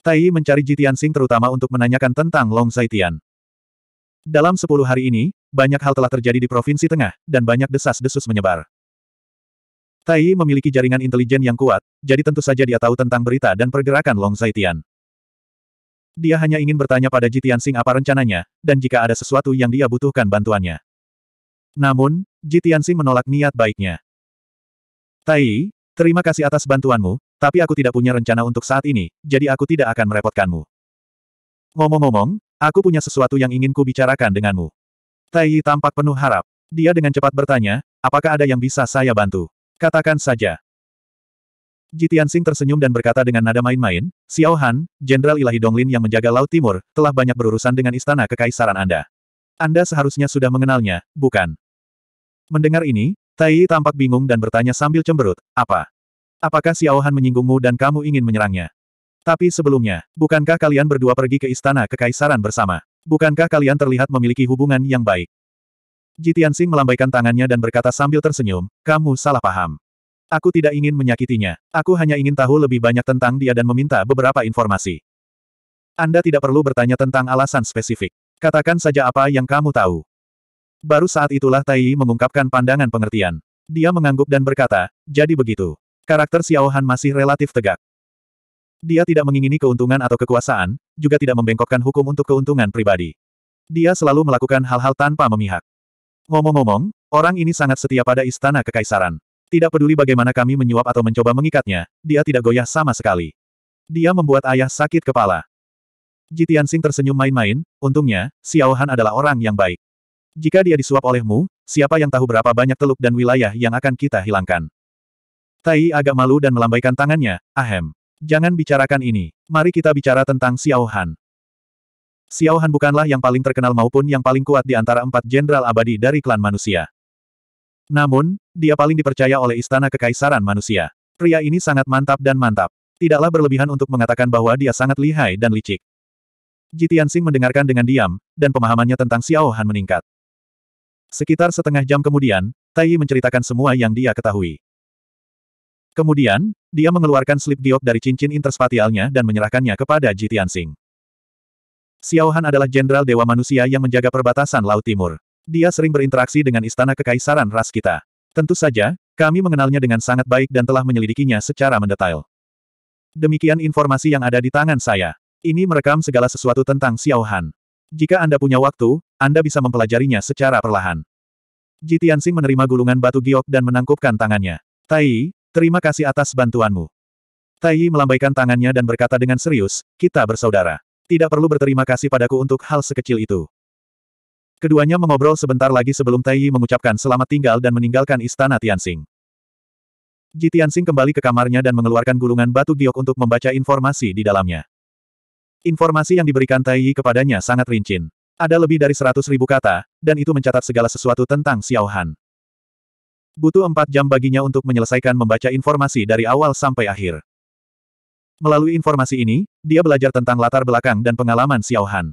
Tai mencari Jitian Jitiansing terutama untuk menanyakan tentang Long Zaitian. Dalam sepuluh hari ini, banyak hal telah terjadi di Provinsi Tengah, dan banyak desas-desus menyebar. Tai memiliki jaringan intelijen yang kuat, jadi tentu saja dia tahu tentang berita dan pergerakan Long Zaitian. Dia hanya ingin bertanya pada Jitian Jitiansing apa rencananya, dan jika ada sesuatu yang dia butuhkan bantuannya. Namun, Jitian Jitiansing menolak niat baiknya. Tai terima kasih atas bantuanmu, tapi aku tidak punya rencana untuk saat ini, jadi aku tidak akan merepotkanmu. Ngomong-ngomong, aku punya sesuatu yang ingin ku bicarakan denganmu. Tai tampak penuh harap. Dia dengan cepat bertanya, apakah ada yang bisa saya bantu? Katakan saja. Jitian Sing tersenyum dan berkata dengan nada main-main, Xiao Han, Jenderal Ilahi Donglin yang menjaga Laut Timur, telah banyak berurusan dengan istana kekaisaran Anda. Anda seharusnya sudah mengenalnya, bukan? Mendengar ini, Tai tampak bingung dan bertanya sambil cemberut, apa? Apakah Xiao Han menyinggungmu dan kamu ingin menyerangnya? Tapi sebelumnya, bukankah kalian berdua pergi ke istana kekaisaran bersama? Bukankah kalian terlihat memiliki hubungan yang baik? Jitian Jitiansing melambaikan tangannya dan berkata sambil tersenyum, kamu salah paham. Aku tidak ingin menyakitinya. Aku hanya ingin tahu lebih banyak tentang dia dan meminta beberapa informasi. Anda tidak perlu bertanya tentang alasan spesifik. Katakan saja apa yang kamu tahu. Baru saat itulah Tai mengungkapkan pandangan pengertian. Dia mengangguk dan berkata, jadi begitu. Karakter Xiao Han masih relatif tegak. Dia tidak mengingini keuntungan atau kekuasaan, juga tidak membengkokkan hukum untuk keuntungan pribadi. Dia selalu melakukan hal-hal tanpa memihak. Ngomong-ngomong, orang ini sangat setia pada istana kekaisaran. Tidak peduli bagaimana kami menyuap atau mencoba mengikatnya, dia tidak goyah sama sekali. Dia membuat ayah sakit kepala. Jitian Sing tersenyum main-main, untungnya, Xiao Han adalah orang yang baik. Jika dia disuap olehmu, siapa yang tahu berapa banyak teluk dan wilayah yang akan kita hilangkan. Tai agak malu dan melambaikan tangannya, ahem. Jangan bicarakan ini, mari kita bicara tentang Xiao Han. Xiao Han bukanlah yang paling terkenal maupun yang paling kuat di antara empat jenderal abadi dari klan manusia. Namun, dia paling dipercaya oleh Istana Kekaisaran Manusia. Pria ini sangat mantap dan mantap. Tidaklah berlebihan untuk mengatakan bahwa dia sangat lihai dan licik. Tianxing mendengarkan dengan diam, dan pemahamannya tentang Xiao Han meningkat. Sekitar setengah jam kemudian, Tai menceritakan semua yang dia ketahui. Kemudian, dia mengeluarkan slip giok dari cincin interspatialnya dan menyerahkannya kepada Ji Tianxing. Han adalah jenderal dewa manusia yang menjaga perbatasan Laut Timur. Dia sering berinteraksi dengan istana kekaisaran ras kita. Tentu saja, kami mengenalnya dengan sangat baik dan telah menyelidikinya secara mendetail. Demikian informasi yang ada di tangan saya. Ini merekam segala sesuatu tentang Xiao Han. Jika Anda punya waktu, Anda bisa mempelajarinya secara perlahan. Jitian Tianxing menerima gulungan batu giok dan menangkupkan tangannya. Tai, Terima kasih atas bantuanmu. Tai Yi melambaikan tangannya dan berkata dengan serius, kita bersaudara. Tidak perlu berterima kasih padaku untuk hal sekecil itu. Keduanya mengobrol sebentar lagi sebelum Tai Yi mengucapkan selamat tinggal dan meninggalkan istana Tianxing. Ji Tianxing kembali ke kamarnya dan mengeluarkan gulungan batu giok untuk membaca informasi di dalamnya. Informasi yang diberikan Tai Yi kepadanya sangat rincin. Ada lebih dari seratus ribu kata, dan itu mencatat segala sesuatu tentang Xiao Han. Butuh empat jam baginya untuk menyelesaikan membaca informasi dari awal sampai akhir. Melalui informasi ini, dia belajar tentang latar belakang dan pengalaman Xiao Han.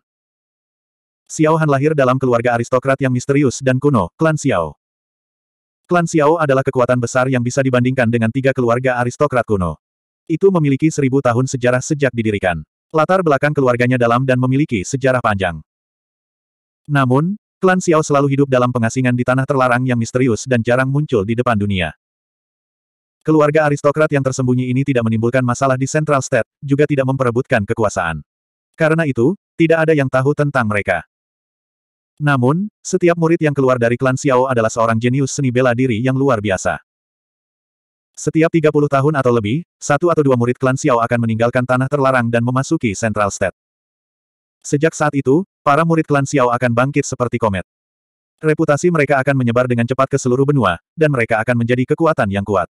Xiao Han lahir dalam keluarga aristokrat yang misterius dan kuno, klan Xiao. Klan Xiao adalah kekuatan besar yang bisa dibandingkan dengan tiga keluarga aristokrat kuno. Itu memiliki seribu tahun sejarah sejak didirikan. Latar belakang keluarganya dalam dan memiliki sejarah panjang. Namun, Klan Xiao selalu hidup dalam pengasingan di tanah terlarang yang misterius dan jarang muncul di depan dunia. Keluarga aristokrat yang tersembunyi ini tidak menimbulkan masalah di Central State, juga tidak memperebutkan kekuasaan. Karena itu, tidak ada yang tahu tentang mereka. Namun, setiap murid yang keluar dari klan Xiao adalah seorang jenius seni bela diri yang luar biasa. Setiap 30 tahun atau lebih, satu atau dua murid klan Xiao akan meninggalkan tanah terlarang dan memasuki Central State. Sejak saat itu, Para murid klan Xiao akan bangkit seperti komet. Reputasi mereka akan menyebar dengan cepat ke seluruh benua, dan mereka akan menjadi kekuatan yang kuat.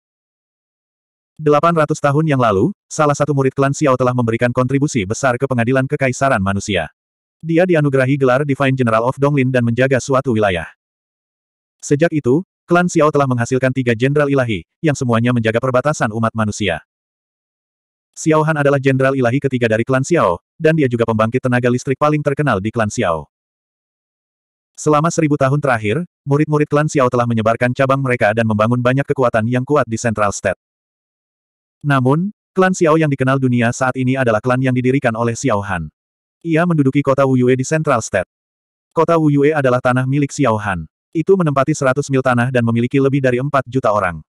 800 tahun yang lalu, salah satu murid klan Xiao telah memberikan kontribusi besar ke pengadilan kekaisaran manusia. Dia dianugerahi gelar Divine General of Donglin dan menjaga suatu wilayah. Sejak itu, klan Xiao telah menghasilkan tiga jenderal ilahi, yang semuanya menjaga perbatasan umat manusia. Xiao Han adalah jenderal ilahi ketiga dari klan Xiao, dan dia juga pembangkit tenaga listrik paling terkenal di klan Xiao. Selama seribu tahun terakhir, murid-murid klan Xiao telah menyebarkan cabang mereka dan membangun banyak kekuatan yang kuat di Central State. Namun, klan Xiao yang dikenal dunia saat ini adalah klan yang didirikan oleh Xiao Han. Ia menduduki kota Wuyue di Central State. Kota Wuyue adalah tanah milik Xiao Han. Itu menempati 100 mil tanah dan memiliki lebih dari 4 juta orang.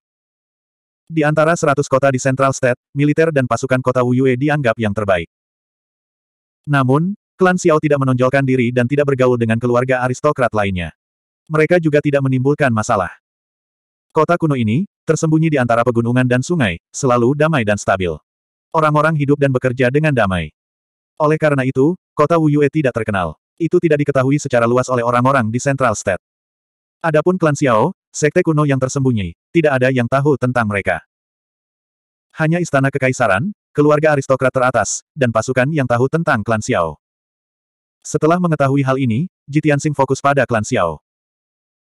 Di antara 100 kota di Central State, militer dan pasukan kota Wuyue dianggap yang terbaik. Namun, klan Xiao tidak menonjolkan diri dan tidak bergaul dengan keluarga aristokrat lainnya. Mereka juga tidak menimbulkan masalah. Kota kuno ini, tersembunyi di antara pegunungan dan sungai, selalu damai dan stabil. Orang-orang hidup dan bekerja dengan damai. Oleh karena itu, kota Wuyue tidak terkenal. Itu tidak diketahui secara luas oleh orang-orang di Central State. Adapun klan Xiao, sekte kuno yang tersembunyi, tidak ada yang tahu tentang mereka. Hanya istana kekaisaran, keluarga aristokrat teratas, dan pasukan yang tahu tentang klan Xiao. Setelah mengetahui hal ini, Jitiansing fokus pada klan Xiao.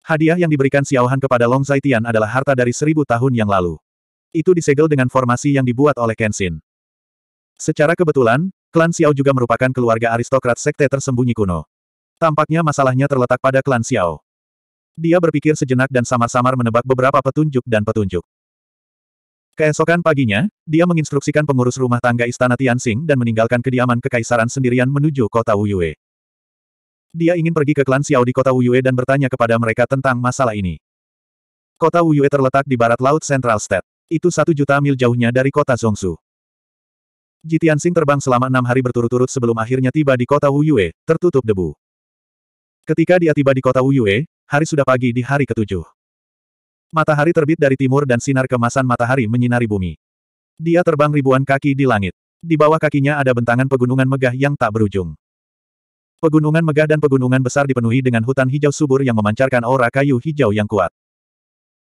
Hadiah yang diberikan Xiao Han kepada Long Zaitian adalah harta dari seribu tahun yang lalu. Itu disegel dengan formasi yang dibuat oleh Kenshin. Secara kebetulan, klan Xiao juga merupakan keluarga aristokrat sekte tersembunyi kuno. Tampaknya masalahnya terletak pada klan Xiao. Dia berpikir sejenak dan samar-samar menebak beberapa petunjuk dan petunjuk. Keesokan paginya, dia menginstruksikan pengurus rumah tangga istana Tianxing dan meninggalkan kediaman kekaisaran sendirian menuju kota Wuyue. Dia ingin pergi ke klan Xiao di kota Wuyue dan bertanya kepada mereka tentang masalah ini. Kota Wuyue terletak di barat laut Central State. Itu satu juta mil jauhnya dari kota Ji Tianxing terbang selama enam hari berturut-turut sebelum akhirnya tiba di kota Wuyue, tertutup debu. Ketika dia tiba di kota Wuyue, hari sudah pagi di hari ketujuh. Matahari terbit dari timur dan sinar kemasan matahari menyinari bumi. Dia terbang ribuan kaki di langit. Di bawah kakinya ada bentangan pegunungan megah yang tak berujung. Pegunungan megah dan pegunungan besar dipenuhi dengan hutan hijau subur yang memancarkan aura kayu hijau yang kuat.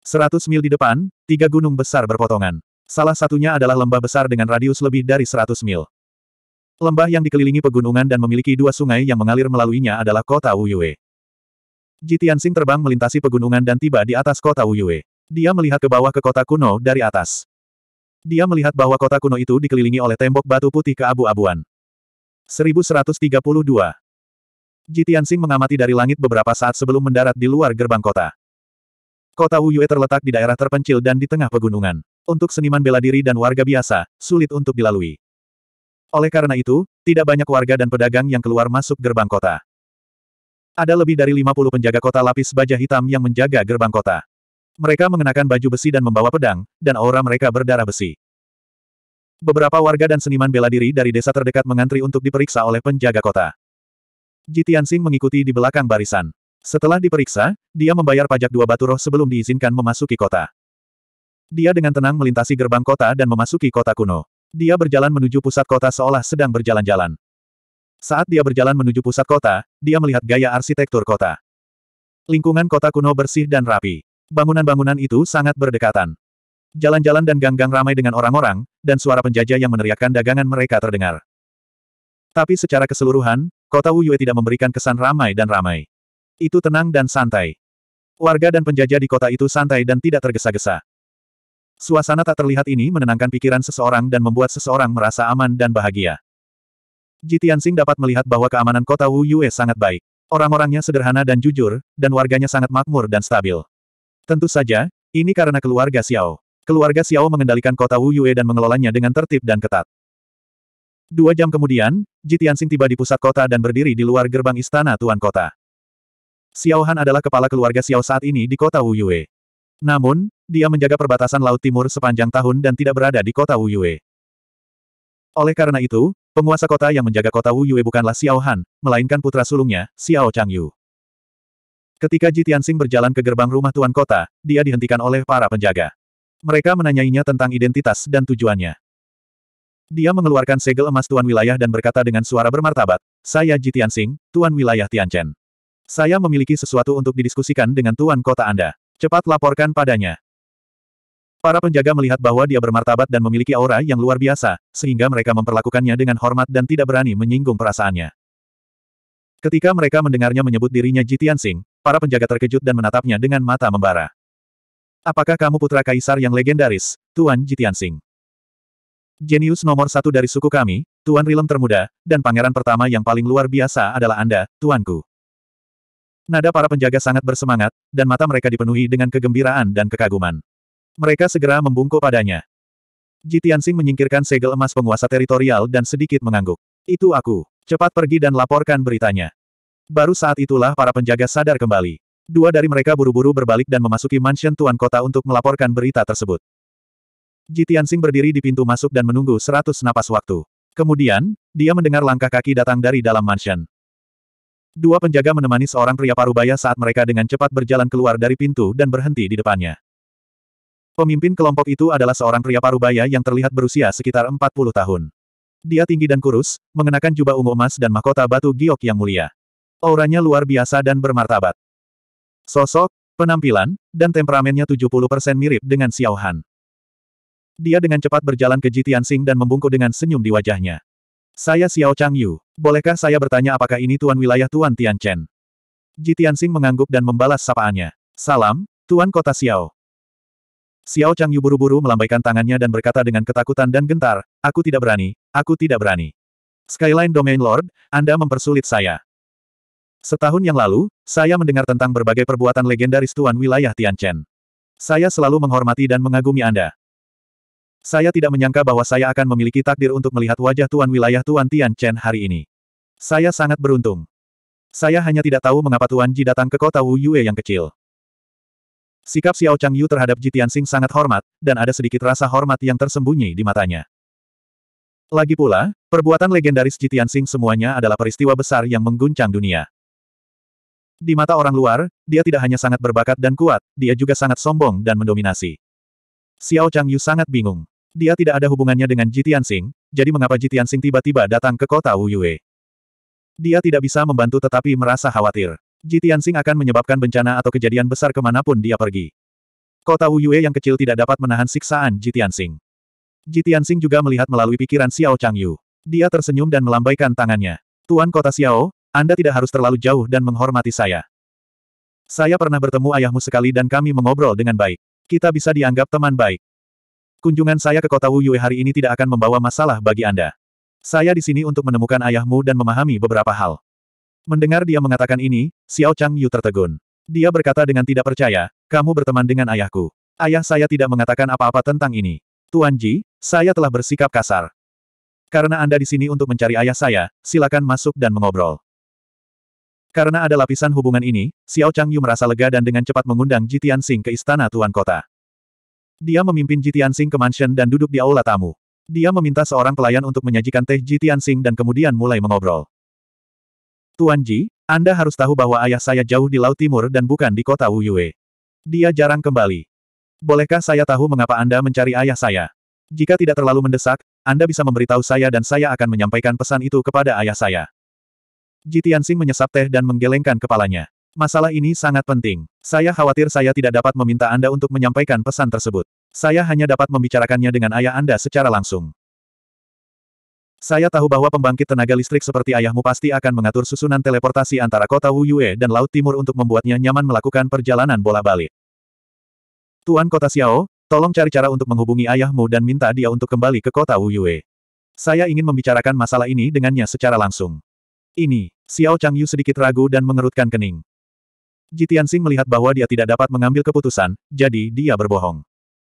Seratus mil di depan, tiga gunung besar berpotongan. Salah satunya adalah lembah besar dengan radius lebih dari seratus mil. Lembah yang dikelilingi pegunungan dan memiliki dua sungai yang mengalir melaluinya adalah kota Wuyue. Jitian Sing terbang melintasi pegunungan dan tiba di atas kota Wuyue. Dia melihat ke bawah ke kota kuno dari atas. Dia melihat bahwa kota kuno itu dikelilingi oleh tembok batu putih keabu-abuan. 1132 Jitian Sing mengamati dari langit beberapa saat sebelum mendarat di luar gerbang kota. Kota Wuyue terletak di daerah terpencil dan di tengah pegunungan. Untuk seniman bela diri dan warga biasa, sulit untuk dilalui. Oleh karena itu, tidak banyak warga dan pedagang yang keluar masuk gerbang kota. Ada lebih dari 50 penjaga kota lapis baja hitam yang menjaga gerbang kota. Mereka mengenakan baju besi dan membawa pedang, dan aura mereka berdarah besi. Beberapa warga dan seniman bela diri dari desa terdekat mengantri untuk diperiksa oleh penjaga kota. Jitiansing mengikuti di belakang barisan. Setelah diperiksa, dia membayar pajak dua batu roh sebelum diizinkan memasuki kota. Dia dengan tenang melintasi gerbang kota dan memasuki kota kuno. Dia berjalan menuju pusat kota seolah sedang berjalan-jalan. Saat dia berjalan menuju pusat kota, dia melihat gaya arsitektur kota. Lingkungan kota kuno bersih dan rapi. Bangunan-bangunan itu sangat berdekatan. Jalan-jalan dan gang-gang ramai dengan orang-orang, dan suara penjajah yang meneriakkan dagangan mereka terdengar. Tapi secara keseluruhan, kota Wuyue tidak memberikan kesan ramai dan ramai. Itu tenang dan santai. Warga dan penjajah di kota itu santai dan tidak tergesa-gesa. Suasana tak terlihat ini menenangkan pikiran seseorang dan membuat seseorang merasa aman dan bahagia. Ji Tianxing dapat melihat bahwa keamanan kota Wu Yue sangat baik. Orang-orangnya sederhana dan jujur, dan warganya sangat makmur dan stabil. Tentu saja, ini karena keluarga Xiao. Keluarga Xiao mengendalikan kota Wu Yue dan mengelolanya dengan tertib dan ketat. Dua jam kemudian, Ji Tianxing tiba di pusat kota dan berdiri di luar gerbang istana Tuan Kota. Xiao Han adalah kepala keluarga Xiao saat ini di kota Wu Yue. Namun, dia menjaga perbatasan Laut Timur sepanjang tahun dan tidak berada di kota Wu Yue. Oleh karena itu, Penguasa kota yang menjaga kota Wu Yue bukanlah Xiao Han, melainkan putra sulungnya, Xiao Chang Yu. Ketika Ji Tianxing berjalan ke gerbang rumah tuan kota, dia dihentikan oleh para penjaga. Mereka menanyainya tentang identitas dan tujuannya. Dia mengeluarkan segel emas Tuan Wilayah dan berkata dengan suara bermartabat, Saya Ji Tianxing, Tuan Wilayah Tianchen. Saya memiliki sesuatu untuk didiskusikan dengan Tuan Kota Anda. Cepat laporkan padanya. Para penjaga melihat bahwa dia bermartabat dan memiliki aura yang luar biasa, sehingga mereka memperlakukannya dengan hormat dan tidak berani menyinggung perasaannya. Ketika mereka mendengarnya menyebut dirinya Jitian Sing, para penjaga terkejut dan menatapnya dengan mata membara. Apakah kamu putra kaisar yang legendaris, Tuan Jitian Sing? Jenius nomor satu dari suku kami, Tuan Rilem termuda, dan pangeran pertama yang paling luar biasa adalah Anda, Tuanku. Nada para penjaga sangat bersemangat, dan mata mereka dipenuhi dengan kegembiraan dan kekaguman. Mereka segera membungkuk padanya. Jitiansing menyingkirkan segel emas penguasa teritorial dan sedikit mengangguk. Itu aku. Cepat pergi dan laporkan beritanya. Baru saat itulah para penjaga sadar kembali. Dua dari mereka buru-buru berbalik dan memasuki mansion tuan kota untuk melaporkan berita tersebut. Jitiansing berdiri di pintu masuk dan menunggu seratus napas waktu. Kemudian, dia mendengar langkah kaki datang dari dalam mansion. Dua penjaga menemani seorang pria parubaya saat mereka dengan cepat berjalan keluar dari pintu dan berhenti di depannya. Pemimpin kelompok itu adalah seorang pria parubaya yang terlihat berusia sekitar 40 tahun. Dia tinggi dan kurus, mengenakan jubah ungu emas dan mahkota batu giok yang mulia. Auranya luar biasa dan bermartabat. Sosok, penampilan, dan temperamennya 70% mirip dengan Xiao Han. Dia dengan cepat berjalan ke Jitian Sing dan membungkuk dengan senyum di wajahnya. Saya Xiao Chang Yu, bolehkah saya bertanya apakah ini Tuan Wilayah Tuan Tian Chen? Jitian Sing mengangguk dan membalas sapaannya. Salam, Tuan Kota Xiao. Xiao Chang Yu buru-buru melambaikan tangannya dan berkata dengan ketakutan dan gentar, Aku tidak berani, aku tidak berani. Skyline Domain Lord, Anda mempersulit saya. Setahun yang lalu, saya mendengar tentang berbagai perbuatan legendaris Tuan Wilayah Tianchen. Saya selalu menghormati dan mengagumi Anda. Saya tidak menyangka bahwa saya akan memiliki takdir untuk melihat wajah Tuan Wilayah Tuan Tianchen hari ini. Saya sangat beruntung. Saya hanya tidak tahu mengapa Tuan Ji datang ke kota Wu Yue yang kecil. Sikap Xiao Chang Yu terhadap Ji Tianxing sangat hormat, dan ada sedikit rasa hormat yang tersembunyi di matanya. Lagi pula, perbuatan legendaris Ji Tianxing semuanya adalah peristiwa besar yang mengguncang dunia. Di mata orang luar, dia tidak hanya sangat berbakat dan kuat, dia juga sangat sombong dan mendominasi. Xiao Chang Yu sangat bingung. Dia tidak ada hubungannya dengan Ji Tianxing, jadi mengapa Ji Tianxing tiba-tiba datang ke kota Wuyue? Dia tidak bisa membantu tetapi merasa khawatir. Ji Tianxing akan menyebabkan bencana atau kejadian besar kemanapun dia pergi. Kota Wuyue yang kecil tidak dapat menahan siksaan Ji Tianxing. Ji Tianxing juga melihat melalui pikiran Xiao Changyu. Dia tersenyum dan melambaikan tangannya. Tuan Kota Xiao, Anda tidak harus terlalu jauh dan menghormati saya. Saya pernah bertemu ayahmu sekali dan kami mengobrol dengan baik. Kita bisa dianggap teman baik. Kunjungan saya ke kota Wuyue hari ini tidak akan membawa masalah bagi Anda. Saya di sini untuk menemukan ayahmu dan memahami beberapa hal. Mendengar dia mengatakan ini, Xiao Chang Yu tertegun. Dia berkata dengan tidak percaya, kamu berteman dengan ayahku. Ayah saya tidak mengatakan apa-apa tentang ini. Tuan Ji, saya telah bersikap kasar. Karena Anda di sini untuk mencari ayah saya, silakan masuk dan mengobrol. Karena ada lapisan hubungan ini, Xiao Chang Yu merasa lega dan dengan cepat mengundang Ji Tianxing ke istana Tuan Kota. Dia memimpin Ji Tianxing ke mansion dan duduk di aula tamu. Dia meminta seorang pelayan untuk menyajikan teh Ji Tianxing dan kemudian mulai mengobrol. Tuan Ji, Anda harus tahu bahwa ayah saya jauh di Laut Timur dan bukan di kota Wuyue. Dia jarang kembali. Bolehkah saya tahu mengapa Anda mencari ayah saya? Jika tidak terlalu mendesak, Anda bisa memberitahu saya dan saya akan menyampaikan pesan itu kepada ayah saya. Jitiansing menyesap teh dan menggelengkan kepalanya. Masalah ini sangat penting. Saya khawatir saya tidak dapat meminta Anda untuk menyampaikan pesan tersebut. Saya hanya dapat membicarakannya dengan ayah Anda secara langsung. Saya tahu bahwa pembangkit tenaga listrik seperti ayahmu pasti akan mengatur susunan teleportasi antara kota Wuyue dan Laut Timur untuk membuatnya nyaman melakukan perjalanan bola balik. Tuan Kota Xiao, tolong cari cara untuk menghubungi ayahmu dan minta dia untuk kembali ke kota Wuyue. Saya ingin membicarakan masalah ini dengannya secara langsung. Ini, Xiao Changyu sedikit ragu dan mengerutkan kening. Jitian Tianxing melihat bahwa dia tidak dapat mengambil keputusan, jadi dia berbohong.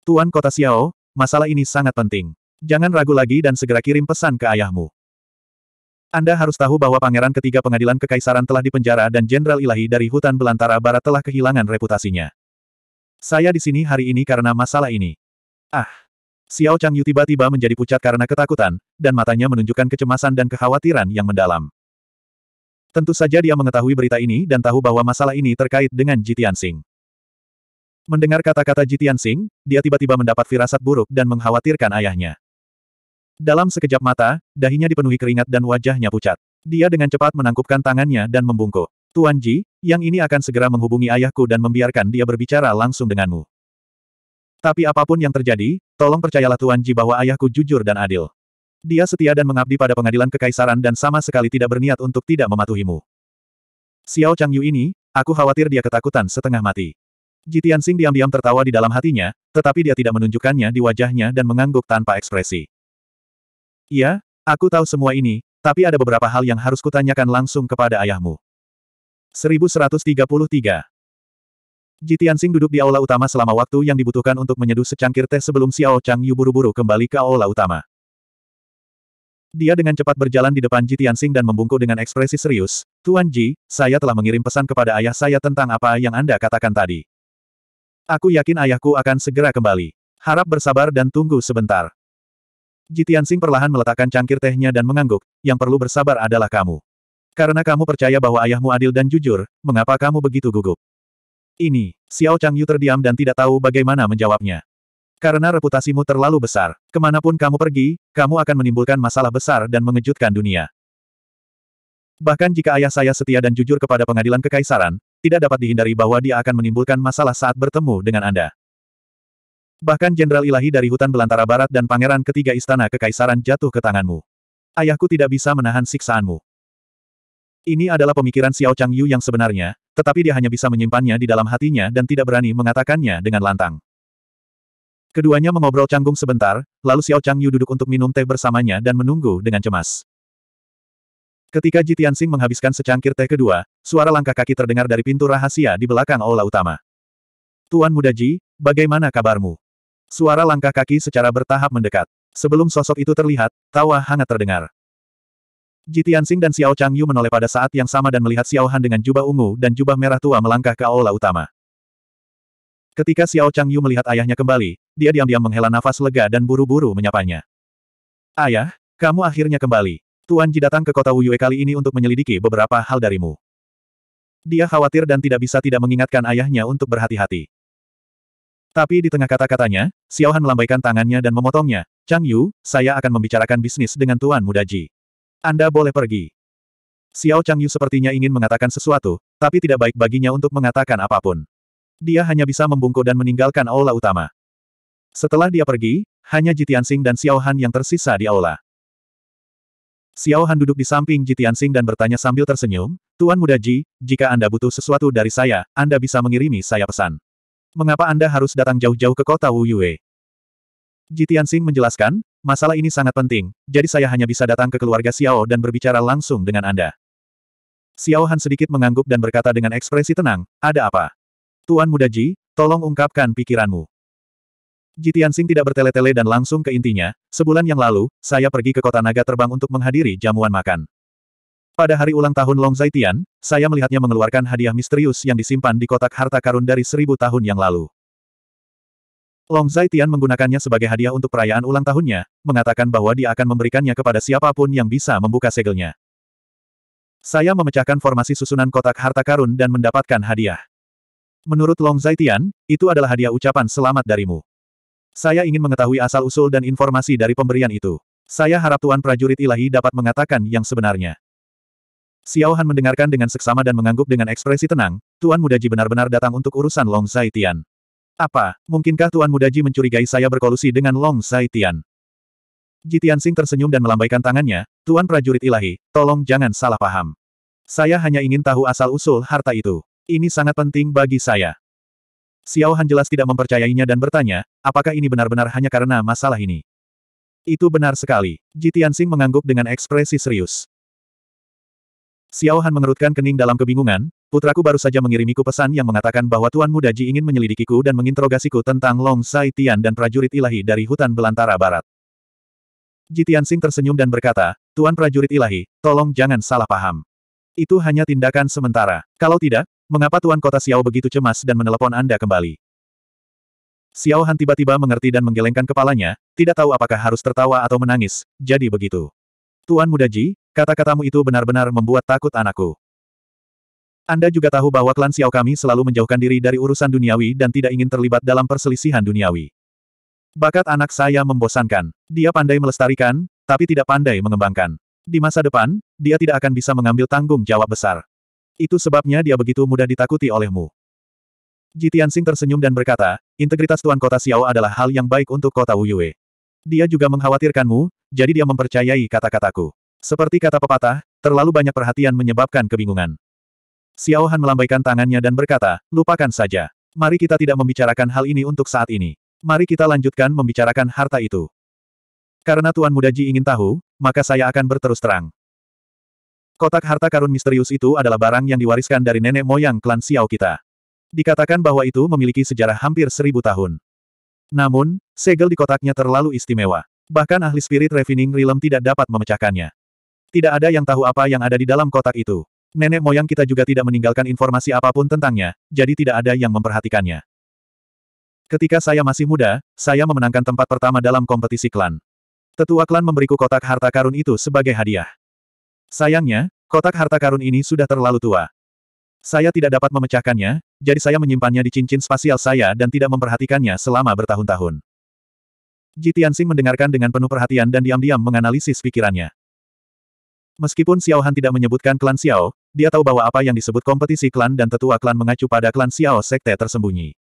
Tuan Kota Xiao, masalah ini sangat penting. Jangan ragu lagi dan segera kirim pesan ke ayahmu. Anda harus tahu bahwa pangeran ketiga pengadilan kekaisaran telah dipenjara dan Jenderal Ilahi dari hutan belantara barat telah kehilangan reputasinya. Saya di sini hari ini karena masalah ini. Ah! Xiao Chang Yu tiba-tiba menjadi pucat karena ketakutan, dan matanya menunjukkan kecemasan dan kekhawatiran yang mendalam. Tentu saja dia mengetahui berita ini dan tahu bahwa masalah ini terkait dengan Jitian Singh. Mendengar kata-kata Jitian Singh, dia tiba-tiba mendapat firasat buruk dan mengkhawatirkan ayahnya. Dalam sekejap mata, dahinya dipenuhi keringat dan wajahnya pucat. Dia dengan cepat menangkupkan tangannya dan membungkuk. Tuan Ji, yang ini akan segera menghubungi ayahku dan membiarkan dia berbicara langsung denganmu. Tapi apapun yang terjadi, tolong percayalah Tuan Ji bahwa ayahku jujur dan adil. Dia setia dan mengabdi pada pengadilan kekaisaran dan sama sekali tidak berniat untuk tidak mematuhimu. Xiao Changyu ini, aku khawatir dia ketakutan setengah mati. Ji Tianxing diam-diam tertawa di dalam hatinya, tetapi dia tidak menunjukkannya di wajahnya dan mengangguk tanpa ekspresi. Iya, aku tahu semua ini, tapi ada beberapa hal yang harus kutanyakan langsung kepada ayahmu. 1133 Jitiansing duduk di aula utama selama waktu yang dibutuhkan untuk menyeduh secangkir teh sebelum Xiao Chang Yu buru-buru kembali ke aula utama. Dia dengan cepat berjalan di depan Jitiansing dan membungkuk dengan ekspresi serius, Tuan Ji, saya telah mengirim pesan kepada ayah saya tentang apa yang Anda katakan tadi. Aku yakin ayahku akan segera kembali. Harap bersabar dan tunggu sebentar. Jitian Sing perlahan meletakkan cangkir tehnya dan mengangguk, yang perlu bersabar adalah kamu. Karena kamu percaya bahwa ayahmu adil dan jujur, mengapa kamu begitu gugup? Ini, Xiao Chang Yu terdiam dan tidak tahu bagaimana menjawabnya. Karena reputasimu terlalu besar, kemanapun kamu pergi, kamu akan menimbulkan masalah besar dan mengejutkan dunia. Bahkan jika ayah saya setia dan jujur kepada pengadilan kekaisaran, tidak dapat dihindari bahwa dia akan menimbulkan masalah saat bertemu dengan Anda. Bahkan Jenderal Ilahi dari hutan belantara barat dan pangeran ketiga istana kekaisaran jatuh ke tanganmu. Ayahku tidak bisa menahan siksaanmu. Ini adalah pemikiran Xiao Chang Yu yang sebenarnya, tetapi dia hanya bisa menyimpannya di dalam hatinya dan tidak berani mengatakannya dengan lantang. Keduanya mengobrol canggung sebentar, lalu Xiao Chang Yu duduk untuk minum teh bersamanya dan menunggu dengan cemas. Ketika Ji Tianxing menghabiskan secangkir teh kedua, suara langkah kaki terdengar dari pintu rahasia di belakang aula utama. Tuan Muda Ji, bagaimana kabarmu? Suara langkah kaki secara bertahap mendekat. Sebelum sosok itu terlihat, tawa hangat terdengar. Ji Tianxing dan Xiao Changyu menoleh pada saat yang sama dan melihat Xiao Han dengan jubah ungu dan jubah merah tua melangkah ke aula utama. Ketika Xiao Changyu melihat ayahnya kembali, dia diam-diam menghela nafas lega dan buru-buru menyapanya. Ayah, kamu akhirnya kembali. Tuan Ji datang ke kota Wuyue kali ini untuk menyelidiki beberapa hal darimu. Dia khawatir dan tidak bisa tidak mengingatkan ayahnya untuk berhati-hati. Tapi di tengah kata-katanya, Xiao Han melambaikan tangannya dan memotongnya. Chang Yu, saya akan membicarakan bisnis dengan Tuan Muda Ji. Anda boleh pergi. Xiao Chang Yu sepertinya ingin mengatakan sesuatu, tapi tidak baik baginya untuk mengatakan apapun. Dia hanya bisa membungkuk dan meninggalkan aula utama. Setelah dia pergi, hanya Tianxing dan Xiao Han yang tersisa di aula. Xiao Han duduk di samping Ji Tianxing dan bertanya sambil tersenyum, Tuan Muda Ji, jika Anda butuh sesuatu dari saya, Anda bisa mengirimi saya pesan mengapa Anda harus datang jauh-jauh ke kota Wuyue? Tianxing menjelaskan, masalah ini sangat penting, jadi saya hanya bisa datang ke keluarga Xiao dan berbicara langsung dengan Anda. Xiao Han sedikit mengangguk dan berkata dengan ekspresi tenang, ada apa? Tuan Muda Ji, tolong ungkapkan pikiranmu. Tianxing tidak bertele-tele dan langsung ke intinya, sebulan yang lalu, saya pergi ke kota naga terbang untuk menghadiri jamuan makan. Pada hari ulang tahun Long Zaitian, saya melihatnya mengeluarkan hadiah misterius yang disimpan di kotak harta karun dari seribu tahun yang lalu. Long Zaitian menggunakannya sebagai hadiah untuk perayaan ulang tahunnya, mengatakan bahwa dia akan memberikannya kepada siapapun yang bisa membuka segelnya. Saya memecahkan formasi susunan kotak harta karun dan mendapatkan hadiah. Menurut Long Zaitian, itu adalah hadiah ucapan selamat darimu. Saya ingin mengetahui asal-usul dan informasi dari pemberian itu. Saya harap Tuan Prajurit Ilahi dapat mengatakan yang sebenarnya. Xiao Han mendengarkan dengan seksama dan mengangguk dengan ekspresi tenang, Tuan Mudaji benar-benar datang untuk urusan Long Zai Tian. Apa, mungkinkah Tuan Mudaji mencurigai saya berkolusi dengan Long Zai Tian? Ji tersenyum dan melambaikan tangannya, Tuan Prajurit Ilahi, tolong jangan salah paham. Saya hanya ingin tahu asal-usul harta itu. Ini sangat penting bagi saya. Xiao Han jelas tidak mempercayainya dan bertanya, apakah ini benar-benar hanya karena masalah ini? Itu benar sekali. Ji Sing mengangguk dengan ekspresi serius. Xiao Han mengerutkan kening dalam kebingungan, putraku baru saja mengirimiku pesan yang mengatakan bahwa Tuan Muda Ji ingin menyelidikiku dan menginterogasiku tentang Long Sai Tian dan prajurit ilahi dari hutan belantara barat. Ji Tianxing tersenyum dan berkata, Tuan prajurit ilahi, tolong jangan salah paham. Itu hanya tindakan sementara. Kalau tidak, mengapa Tuan Kota Xiao begitu cemas dan menelepon Anda kembali? Xiao Han tiba-tiba mengerti dan menggelengkan kepalanya, tidak tahu apakah harus tertawa atau menangis, jadi begitu. Tuan Muda Ji, kata-katamu itu benar-benar membuat takut anakku. Anda juga tahu bahwa klan Xiao kami selalu menjauhkan diri dari urusan duniawi dan tidak ingin terlibat dalam perselisihan duniawi. Bakat anak saya membosankan. Dia pandai melestarikan, tapi tidak pandai mengembangkan. Di masa depan, dia tidak akan bisa mengambil tanggung jawab besar. Itu sebabnya dia begitu mudah ditakuti olehmu. Jitian Sing tersenyum dan berkata, integritas Tuan Kota Xiao adalah hal yang baik untuk Kota Wuyue. Dia juga mengkhawatirkanmu, jadi dia mempercayai kata-kataku. Seperti kata pepatah, terlalu banyak perhatian menyebabkan kebingungan. Xiao Han melambaikan tangannya dan berkata, lupakan saja. Mari kita tidak membicarakan hal ini untuk saat ini. Mari kita lanjutkan membicarakan harta itu. Karena Tuan Muda Ji ingin tahu, maka saya akan berterus terang. Kotak harta karun misterius itu adalah barang yang diwariskan dari nenek moyang klan Xiao kita. Dikatakan bahwa itu memiliki sejarah hampir seribu tahun. Namun, segel di kotaknya terlalu istimewa. Bahkan ahli spirit Refining Realm tidak dapat memecahkannya. Tidak ada yang tahu apa yang ada di dalam kotak itu. Nenek moyang kita juga tidak meninggalkan informasi apapun tentangnya, jadi tidak ada yang memperhatikannya. Ketika saya masih muda, saya memenangkan tempat pertama dalam kompetisi klan. Tetua klan memberiku kotak harta karun itu sebagai hadiah. Sayangnya, kotak harta karun ini sudah terlalu tua. Saya tidak dapat memecahkannya, jadi saya menyimpannya di cincin spasial saya dan tidak memperhatikannya selama bertahun-tahun. Ji Tianxing mendengarkan dengan penuh perhatian dan diam-diam menganalisis pikirannya. Meskipun Xiao Han tidak menyebutkan klan Xiao, dia tahu bahwa apa yang disebut kompetisi klan dan tetua klan mengacu pada klan Xiao sekte tersembunyi.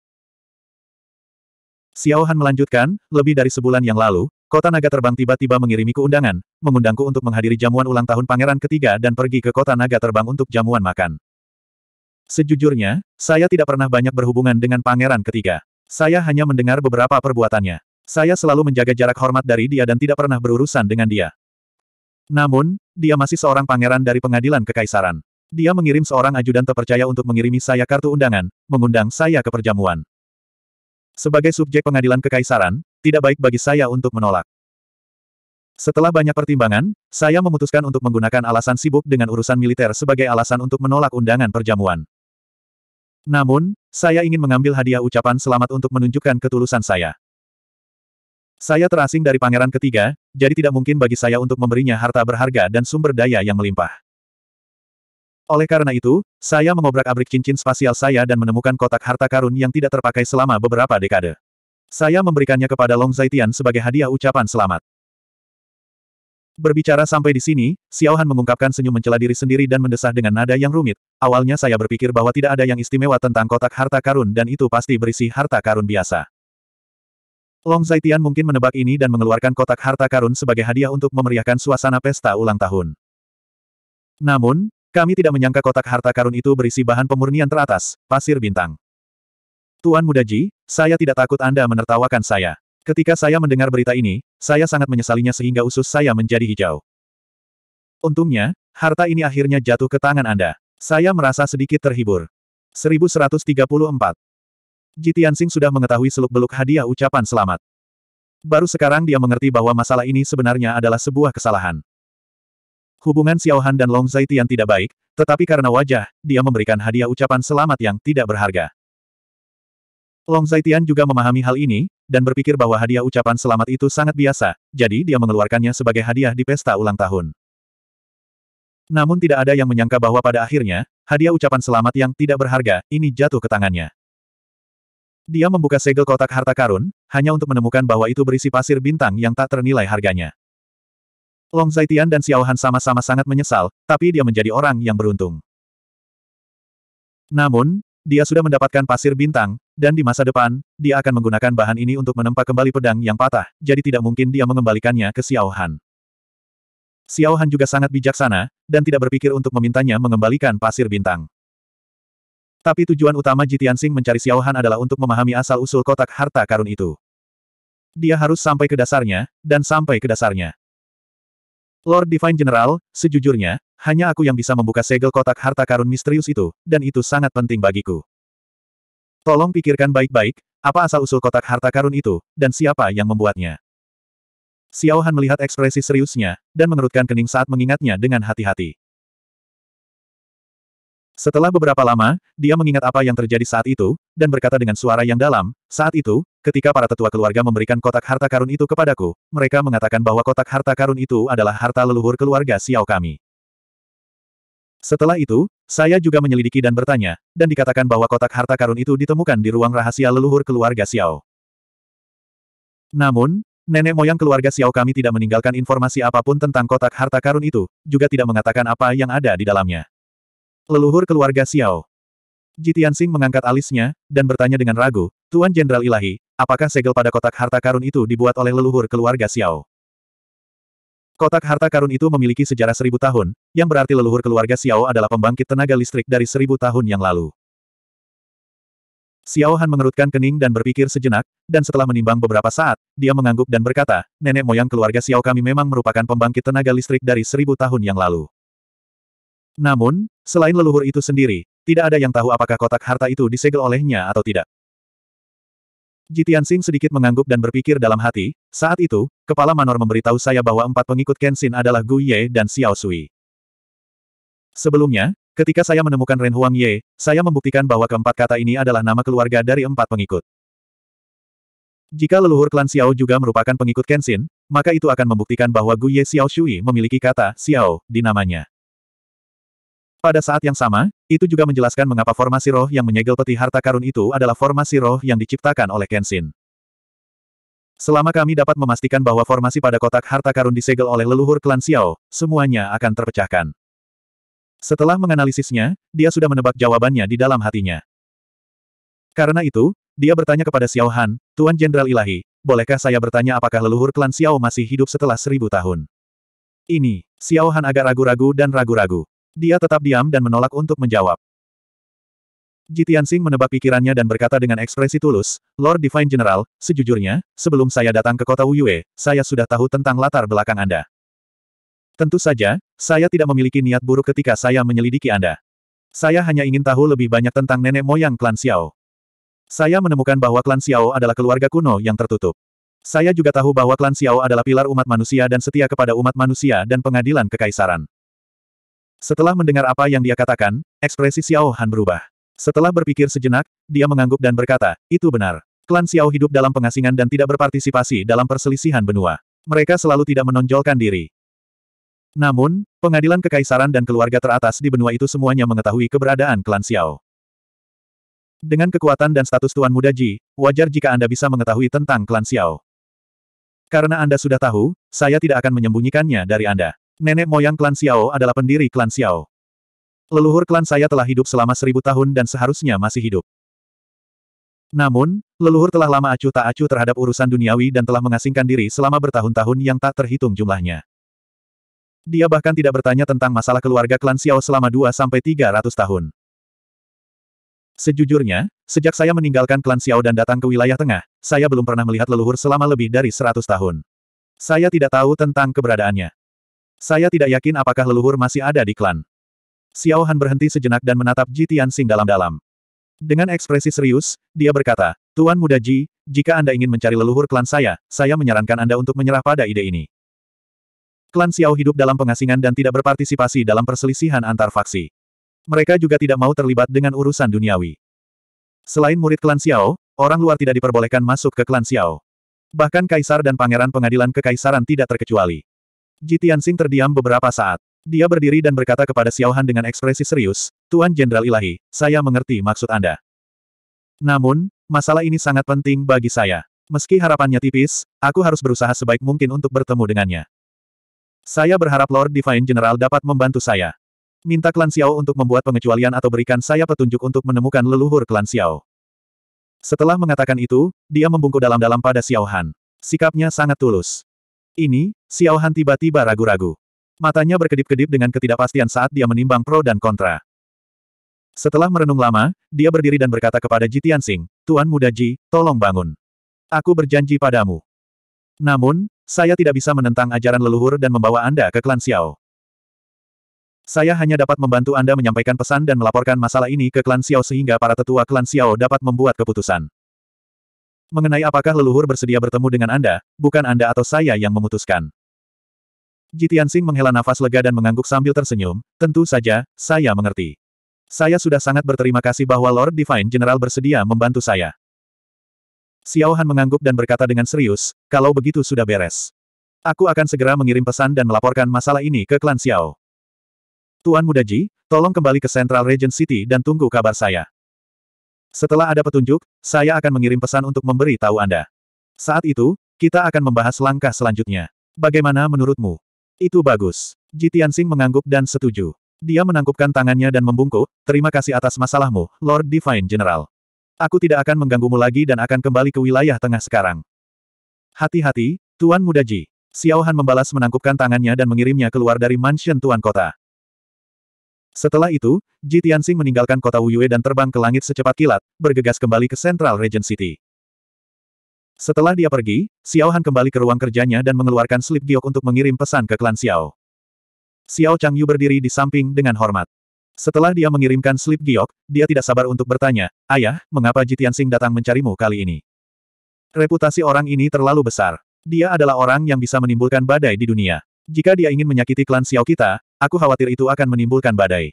Xiao Han melanjutkan, lebih dari sebulan yang lalu, kota naga terbang tiba-tiba mengirimiku undangan, mengundangku untuk menghadiri jamuan ulang tahun pangeran ketiga dan pergi ke kota naga terbang untuk jamuan makan. Sejujurnya, saya tidak pernah banyak berhubungan dengan pangeran ketiga. Saya hanya mendengar beberapa perbuatannya. Saya selalu menjaga jarak hormat dari dia dan tidak pernah berurusan dengan dia. Namun, dia masih seorang pangeran dari pengadilan kekaisaran. Dia mengirim seorang ajudan terpercaya untuk mengirimi saya kartu undangan, mengundang saya ke perjamuan. Sebagai subjek pengadilan kekaisaran, tidak baik bagi saya untuk menolak. Setelah banyak pertimbangan, saya memutuskan untuk menggunakan alasan sibuk dengan urusan militer sebagai alasan untuk menolak undangan perjamuan. Namun, saya ingin mengambil hadiah ucapan selamat untuk menunjukkan ketulusan saya. Saya terasing dari pangeran ketiga, jadi tidak mungkin bagi saya untuk memberinya harta berharga dan sumber daya yang melimpah. Oleh karena itu, saya mengobrak-abrik cincin spasial saya dan menemukan kotak harta karun yang tidak terpakai selama beberapa dekade. Saya memberikannya kepada Long Zaitian sebagai hadiah ucapan selamat. Berbicara sampai di sini, Xiao Han mengungkapkan senyum mencela diri sendiri dan mendesah dengan nada yang rumit. Awalnya saya berpikir bahwa tidak ada yang istimewa tentang kotak harta karun dan itu pasti berisi harta karun biasa. Long Zaitian mungkin menebak ini dan mengeluarkan kotak harta karun sebagai hadiah untuk memeriahkan suasana pesta ulang tahun. Namun, kami tidak menyangka kotak harta karun itu berisi bahan pemurnian teratas, pasir bintang. Tuan Muda Ji, saya tidak takut Anda menertawakan saya. Ketika saya mendengar berita ini, saya sangat menyesalinya sehingga usus saya menjadi hijau. Untungnya, harta ini akhirnya jatuh ke tangan Anda. Saya merasa sedikit terhibur. 1134 Ji Tianxing sudah mengetahui seluk-beluk hadiah ucapan selamat. Baru sekarang dia mengerti bahwa masalah ini sebenarnya adalah sebuah kesalahan. Hubungan Xiaohan dan Long Zaitian tidak baik, tetapi karena wajah, dia memberikan hadiah ucapan selamat yang tidak berharga. Long Zaitian juga memahami hal ini, dan berpikir bahwa hadiah ucapan selamat itu sangat biasa, jadi dia mengeluarkannya sebagai hadiah di pesta ulang tahun. Namun tidak ada yang menyangka bahwa pada akhirnya, hadiah ucapan selamat yang tidak berharga, ini jatuh ke tangannya. Dia membuka segel kotak harta karun, hanya untuk menemukan bahwa itu berisi pasir bintang yang tak ternilai harganya. Long Zaitian dan Xiao sama-sama sangat menyesal, tapi dia menjadi orang yang beruntung. Namun, dia sudah mendapatkan pasir bintang, dan di masa depan, dia akan menggunakan bahan ini untuk menempa kembali pedang yang patah, jadi tidak mungkin dia mengembalikannya ke Xiao Han. juga sangat bijaksana, dan tidak berpikir untuk memintanya mengembalikan pasir bintang. Tapi tujuan utama Jitian Sing mencari Xiaohan adalah untuk memahami asal-usul kotak harta karun itu. Dia harus sampai ke dasarnya, dan sampai ke dasarnya. Lord Divine General, sejujurnya, hanya aku yang bisa membuka segel kotak harta karun misterius itu, dan itu sangat penting bagiku. Tolong pikirkan baik-baik, apa asal-usul kotak harta karun itu, dan siapa yang membuatnya. Xiao Han melihat ekspresi seriusnya, dan mengerutkan kening saat mengingatnya dengan hati-hati. Setelah beberapa lama, dia mengingat apa yang terjadi saat itu, dan berkata dengan suara yang dalam, saat itu, ketika para tetua keluarga memberikan kotak harta karun itu kepadaku, mereka mengatakan bahwa kotak harta karun itu adalah harta leluhur keluarga Xiao kami. Setelah itu, saya juga menyelidiki dan bertanya, dan dikatakan bahwa kotak harta karun itu ditemukan di ruang rahasia leluhur keluarga Xiao. Namun, Nenek moyang keluarga Xiao kami tidak meninggalkan informasi apapun tentang kotak harta karun itu, juga tidak mengatakan apa yang ada di dalamnya. Leluhur keluarga Xiao. Tianxing mengangkat alisnya, dan bertanya dengan ragu, Tuan Jenderal Ilahi, apakah segel pada kotak harta karun itu dibuat oleh leluhur keluarga Xiao? Kotak harta karun itu memiliki sejarah seribu tahun, yang berarti leluhur keluarga Xiao adalah pembangkit tenaga listrik dari seribu tahun yang lalu. Xiao Han mengerutkan kening dan berpikir sejenak, dan setelah menimbang beberapa saat, dia mengangguk dan berkata, nenek moyang keluarga Xiao kami memang merupakan pembangkit tenaga listrik dari seribu tahun yang lalu. Namun, selain leluhur itu sendiri, tidak ada yang tahu apakah kotak harta itu disegel olehnya atau tidak. Jitian Sing sedikit mengangguk dan berpikir dalam hati, saat itu, kepala Manor memberitahu saya bahwa empat pengikut Kenshin adalah Gu Ye dan Xiao Sui. Sebelumnya, ketika saya menemukan Ren Huang Ye, saya membuktikan bahwa keempat kata ini adalah nama keluarga dari empat pengikut. Jika leluhur klan Xiao juga merupakan pengikut Kenshin, maka itu akan membuktikan bahwa Gu Ye Xiao Shui memiliki kata Xiao di namanya. Pada saat yang sama, itu juga menjelaskan mengapa formasi roh yang menyegel peti harta karun itu adalah formasi roh yang diciptakan oleh Kenshin. Selama kami dapat memastikan bahwa formasi pada kotak harta karun disegel oleh leluhur klan Xiao, semuanya akan terpecahkan. Setelah menganalisisnya, dia sudah menebak jawabannya di dalam hatinya. Karena itu, dia bertanya kepada Xiao Han, Tuan Jenderal Ilahi, bolehkah saya bertanya apakah leluhur klan Xiao masih hidup setelah seribu tahun? Ini, Xiao Han agak ragu-ragu dan ragu-ragu. Dia tetap diam dan menolak untuk menjawab. Jitian Sing menebak pikirannya dan berkata dengan ekspresi tulus, Lord Divine General, sejujurnya, sebelum saya datang ke kota Wuyue, saya sudah tahu tentang latar belakang Anda. Tentu saja, saya tidak memiliki niat buruk ketika saya menyelidiki Anda. Saya hanya ingin tahu lebih banyak tentang nenek moyang klan Xiao. Saya menemukan bahwa klan Xiao adalah keluarga kuno yang tertutup. Saya juga tahu bahwa klan Xiao adalah pilar umat manusia dan setia kepada umat manusia dan pengadilan kekaisaran. Setelah mendengar apa yang dia katakan, ekspresi Xiao Han berubah. Setelah berpikir sejenak, dia mengangguk dan berkata, itu benar. Klan Xiao hidup dalam pengasingan dan tidak berpartisipasi dalam perselisihan benua. Mereka selalu tidak menonjolkan diri. Namun, pengadilan kekaisaran dan keluarga teratas di benua itu semuanya mengetahui keberadaan klan Xiao. Dengan kekuatan dan status Tuan Muda Ji, wajar jika Anda bisa mengetahui tentang klan Xiao. Karena Anda sudah tahu, saya tidak akan menyembunyikannya dari Anda nenek moyang klan Xiao adalah pendiri klan Xiao. Leluhur klan saya telah hidup selama seribu tahun dan seharusnya masih hidup. Namun, leluhur telah lama acuh tak acuh terhadap urusan duniawi dan telah mengasingkan diri selama bertahun-tahun yang tak terhitung jumlahnya. Dia bahkan tidak bertanya tentang masalah keluarga klan Xiao selama 2 ratus tahun. Sejujurnya, sejak saya meninggalkan klan Xiao dan datang ke wilayah tengah, saya belum pernah melihat leluhur selama lebih dari seratus tahun. Saya tidak tahu tentang keberadaannya. Saya tidak yakin apakah leluhur masih ada di klan. Xiao Han berhenti sejenak dan menatap Ji Tianxing dalam-dalam. Dengan ekspresi serius, dia berkata, Tuan Muda Ji, jika Anda ingin mencari leluhur klan saya, saya menyarankan Anda untuk menyerah pada ide ini. Klan Xiao hidup dalam pengasingan dan tidak berpartisipasi dalam perselisihan antar faksi. Mereka juga tidak mau terlibat dengan urusan duniawi. Selain murid klan Xiao, orang luar tidak diperbolehkan masuk ke klan Xiao. Bahkan kaisar dan pangeran pengadilan kekaisaran tidak terkecuali. Ji Tianxing terdiam beberapa saat. Dia berdiri dan berkata kepada Xiao Han dengan ekspresi serius, Tuan Jenderal Ilahi, saya mengerti maksud Anda. Namun, masalah ini sangat penting bagi saya. Meski harapannya tipis, aku harus berusaha sebaik mungkin untuk bertemu dengannya. Saya berharap Lord Divine General dapat membantu saya. Minta klan Xiao untuk membuat pengecualian atau berikan saya petunjuk untuk menemukan leluhur klan Xiao. Setelah mengatakan itu, dia membungkuk dalam-dalam pada Xiao Han. Sikapnya sangat tulus. Ini, Xiao Han tiba-tiba ragu-ragu. Matanya berkedip-kedip dengan ketidakpastian saat dia menimbang pro dan kontra. Setelah merenung lama, dia berdiri dan berkata kepada Ji Tianxing, Tuan Muda Ji, tolong bangun. Aku berjanji padamu. Namun, saya tidak bisa menentang ajaran leluhur dan membawa Anda ke klan Xiao. Saya hanya dapat membantu Anda menyampaikan pesan dan melaporkan masalah ini ke klan Xiao sehingga para tetua klan Xiao dapat membuat keputusan mengenai apakah leluhur bersedia bertemu dengan Anda, bukan Anda atau saya yang memutuskan. Jitian Sing menghela nafas lega dan mengangguk sambil tersenyum, tentu saja, saya mengerti. Saya sudah sangat berterima kasih bahwa Lord Divine General bersedia membantu saya. Xiao Han mengangguk dan berkata dengan serius, kalau begitu sudah beres. Aku akan segera mengirim pesan dan melaporkan masalah ini ke klan Xiao. Tuan Muda Ji, tolong kembali ke Central Regent City dan tunggu kabar saya. Setelah ada petunjuk, saya akan mengirim pesan untuk memberi tahu Anda. Saat itu, kita akan membahas langkah selanjutnya. Bagaimana menurutmu? Itu bagus. Jitiansing mengangguk dan setuju. Dia menangkupkan tangannya dan membungkuk, terima kasih atas masalahmu, Lord Divine General. Aku tidak akan mengganggumu lagi dan akan kembali ke wilayah tengah sekarang. Hati-hati, Tuan Muda Ji. Xiaohan membalas menangkupkan tangannya dan mengirimnya keluar dari mansion Tuan Kota. Setelah itu, Ji Tianxing meninggalkan kota Wuyue dan terbang ke langit secepat kilat, bergegas kembali ke Central Regent City. Setelah dia pergi, Xiao Han kembali ke ruang kerjanya dan mengeluarkan slip giok untuk mengirim pesan ke klan Xiao. Xiao Chang Yu berdiri di samping dengan hormat. Setelah dia mengirimkan slip giok, dia tidak sabar untuk bertanya, Ayah, mengapa Jitiansing datang mencarimu kali ini? Reputasi orang ini terlalu besar. Dia adalah orang yang bisa menimbulkan badai di dunia. Jika dia ingin menyakiti klan Xiao kita, aku khawatir itu akan menimbulkan badai.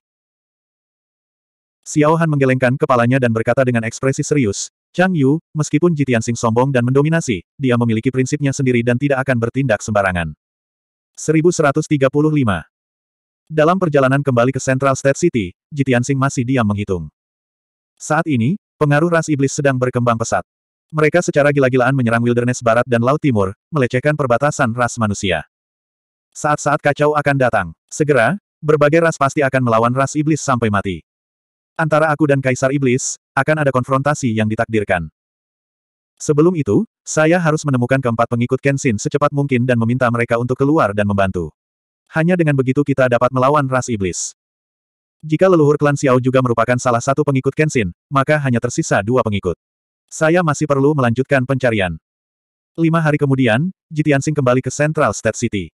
Xiao Han menggelengkan kepalanya dan berkata dengan ekspresi serius, Chang Yu, meskipun Jitian Sing sombong dan mendominasi, dia memiliki prinsipnya sendiri dan tidak akan bertindak sembarangan. 1135 Dalam perjalanan kembali ke Central State City, Jitian Sing masih diam menghitung. Saat ini, pengaruh ras iblis sedang berkembang pesat. Mereka secara gila-gilaan menyerang wilderness barat dan laut timur, melecehkan perbatasan ras manusia. Saat-saat kacau akan datang. Segera, berbagai ras pasti akan melawan ras iblis sampai mati. Antara aku dan Kaisar Iblis, akan ada konfrontasi yang ditakdirkan. Sebelum itu, saya harus menemukan keempat pengikut Kenshin secepat mungkin dan meminta mereka untuk keluar dan membantu. Hanya dengan begitu kita dapat melawan ras iblis. Jika leluhur klan Xiao juga merupakan salah satu pengikut Kenshin, maka hanya tersisa dua pengikut. Saya masih perlu melanjutkan pencarian. Lima hari kemudian, Jitiansing kembali ke Central State City.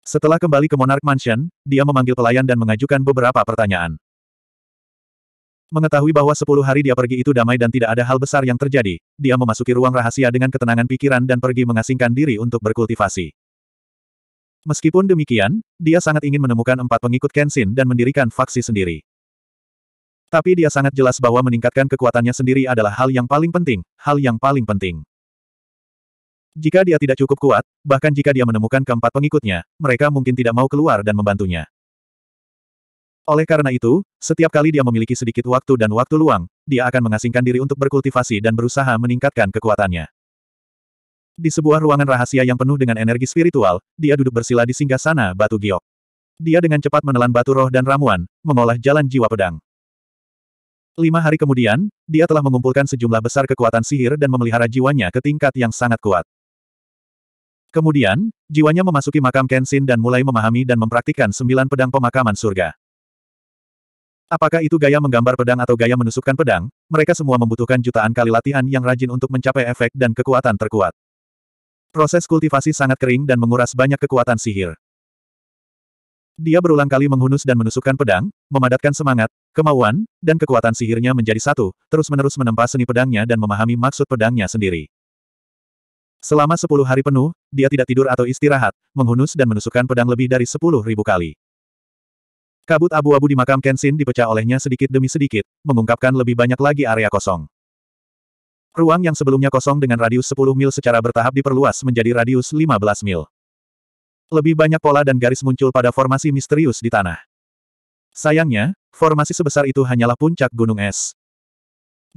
Setelah kembali ke Monarch Mansion, dia memanggil pelayan dan mengajukan beberapa pertanyaan. Mengetahui bahwa sepuluh hari dia pergi itu damai dan tidak ada hal besar yang terjadi, dia memasuki ruang rahasia dengan ketenangan pikiran dan pergi mengasingkan diri untuk berkultivasi. Meskipun demikian, dia sangat ingin menemukan empat pengikut Kenshin dan mendirikan faksi sendiri. Tapi dia sangat jelas bahwa meningkatkan kekuatannya sendiri adalah hal yang paling penting, hal yang paling penting. Jika dia tidak cukup kuat, bahkan jika dia menemukan keempat pengikutnya, mereka mungkin tidak mau keluar dan membantunya. Oleh karena itu, setiap kali dia memiliki sedikit waktu dan waktu luang, dia akan mengasingkan diri untuk berkultivasi dan berusaha meningkatkan kekuatannya. Di sebuah ruangan rahasia yang penuh dengan energi spiritual, dia duduk bersila di singgah sana batu giok. Dia dengan cepat menelan batu roh dan ramuan, mengolah jalan jiwa pedang. Lima hari kemudian, dia telah mengumpulkan sejumlah besar kekuatan sihir dan memelihara jiwanya ke tingkat yang sangat kuat. Kemudian, jiwanya memasuki makam Kenshin dan mulai memahami dan mempraktikkan sembilan pedang pemakaman surga. Apakah itu gaya menggambar pedang atau gaya menusukkan pedang, mereka semua membutuhkan jutaan kali latihan yang rajin untuk mencapai efek dan kekuatan terkuat. Proses kultivasi sangat kering dan menguras banyak kekuatan sihir. Dia berulang kali menghunus dan menusukkan pedang, memadatkan semangat, kemauan, dan kekuatan sihirnya menjadi satu, terus-menerus menempa seni pedangnya dan memahami maksud pedangnya sendiri. Selama sepuluh hari penuh, dia tidak tidur atau istirahat, menghunus dan menusukkan pedang lebih dari sepuluh ribu kali. Kabut abu-abu di makam Kenshin dipecah olehnya sedikit demi sedikit, mengungkapkan lebih banyak lagi area kosong. Ruang yang sebelumnya kosong dengan radius 10 mil secara bertahap diperluas menjadi radius 15 mil. Lebih banyak pola dan garis muncul pada formasi misterius di tanah. Sayangnya, formasi sebesar itu hanyalah puncak gunung es.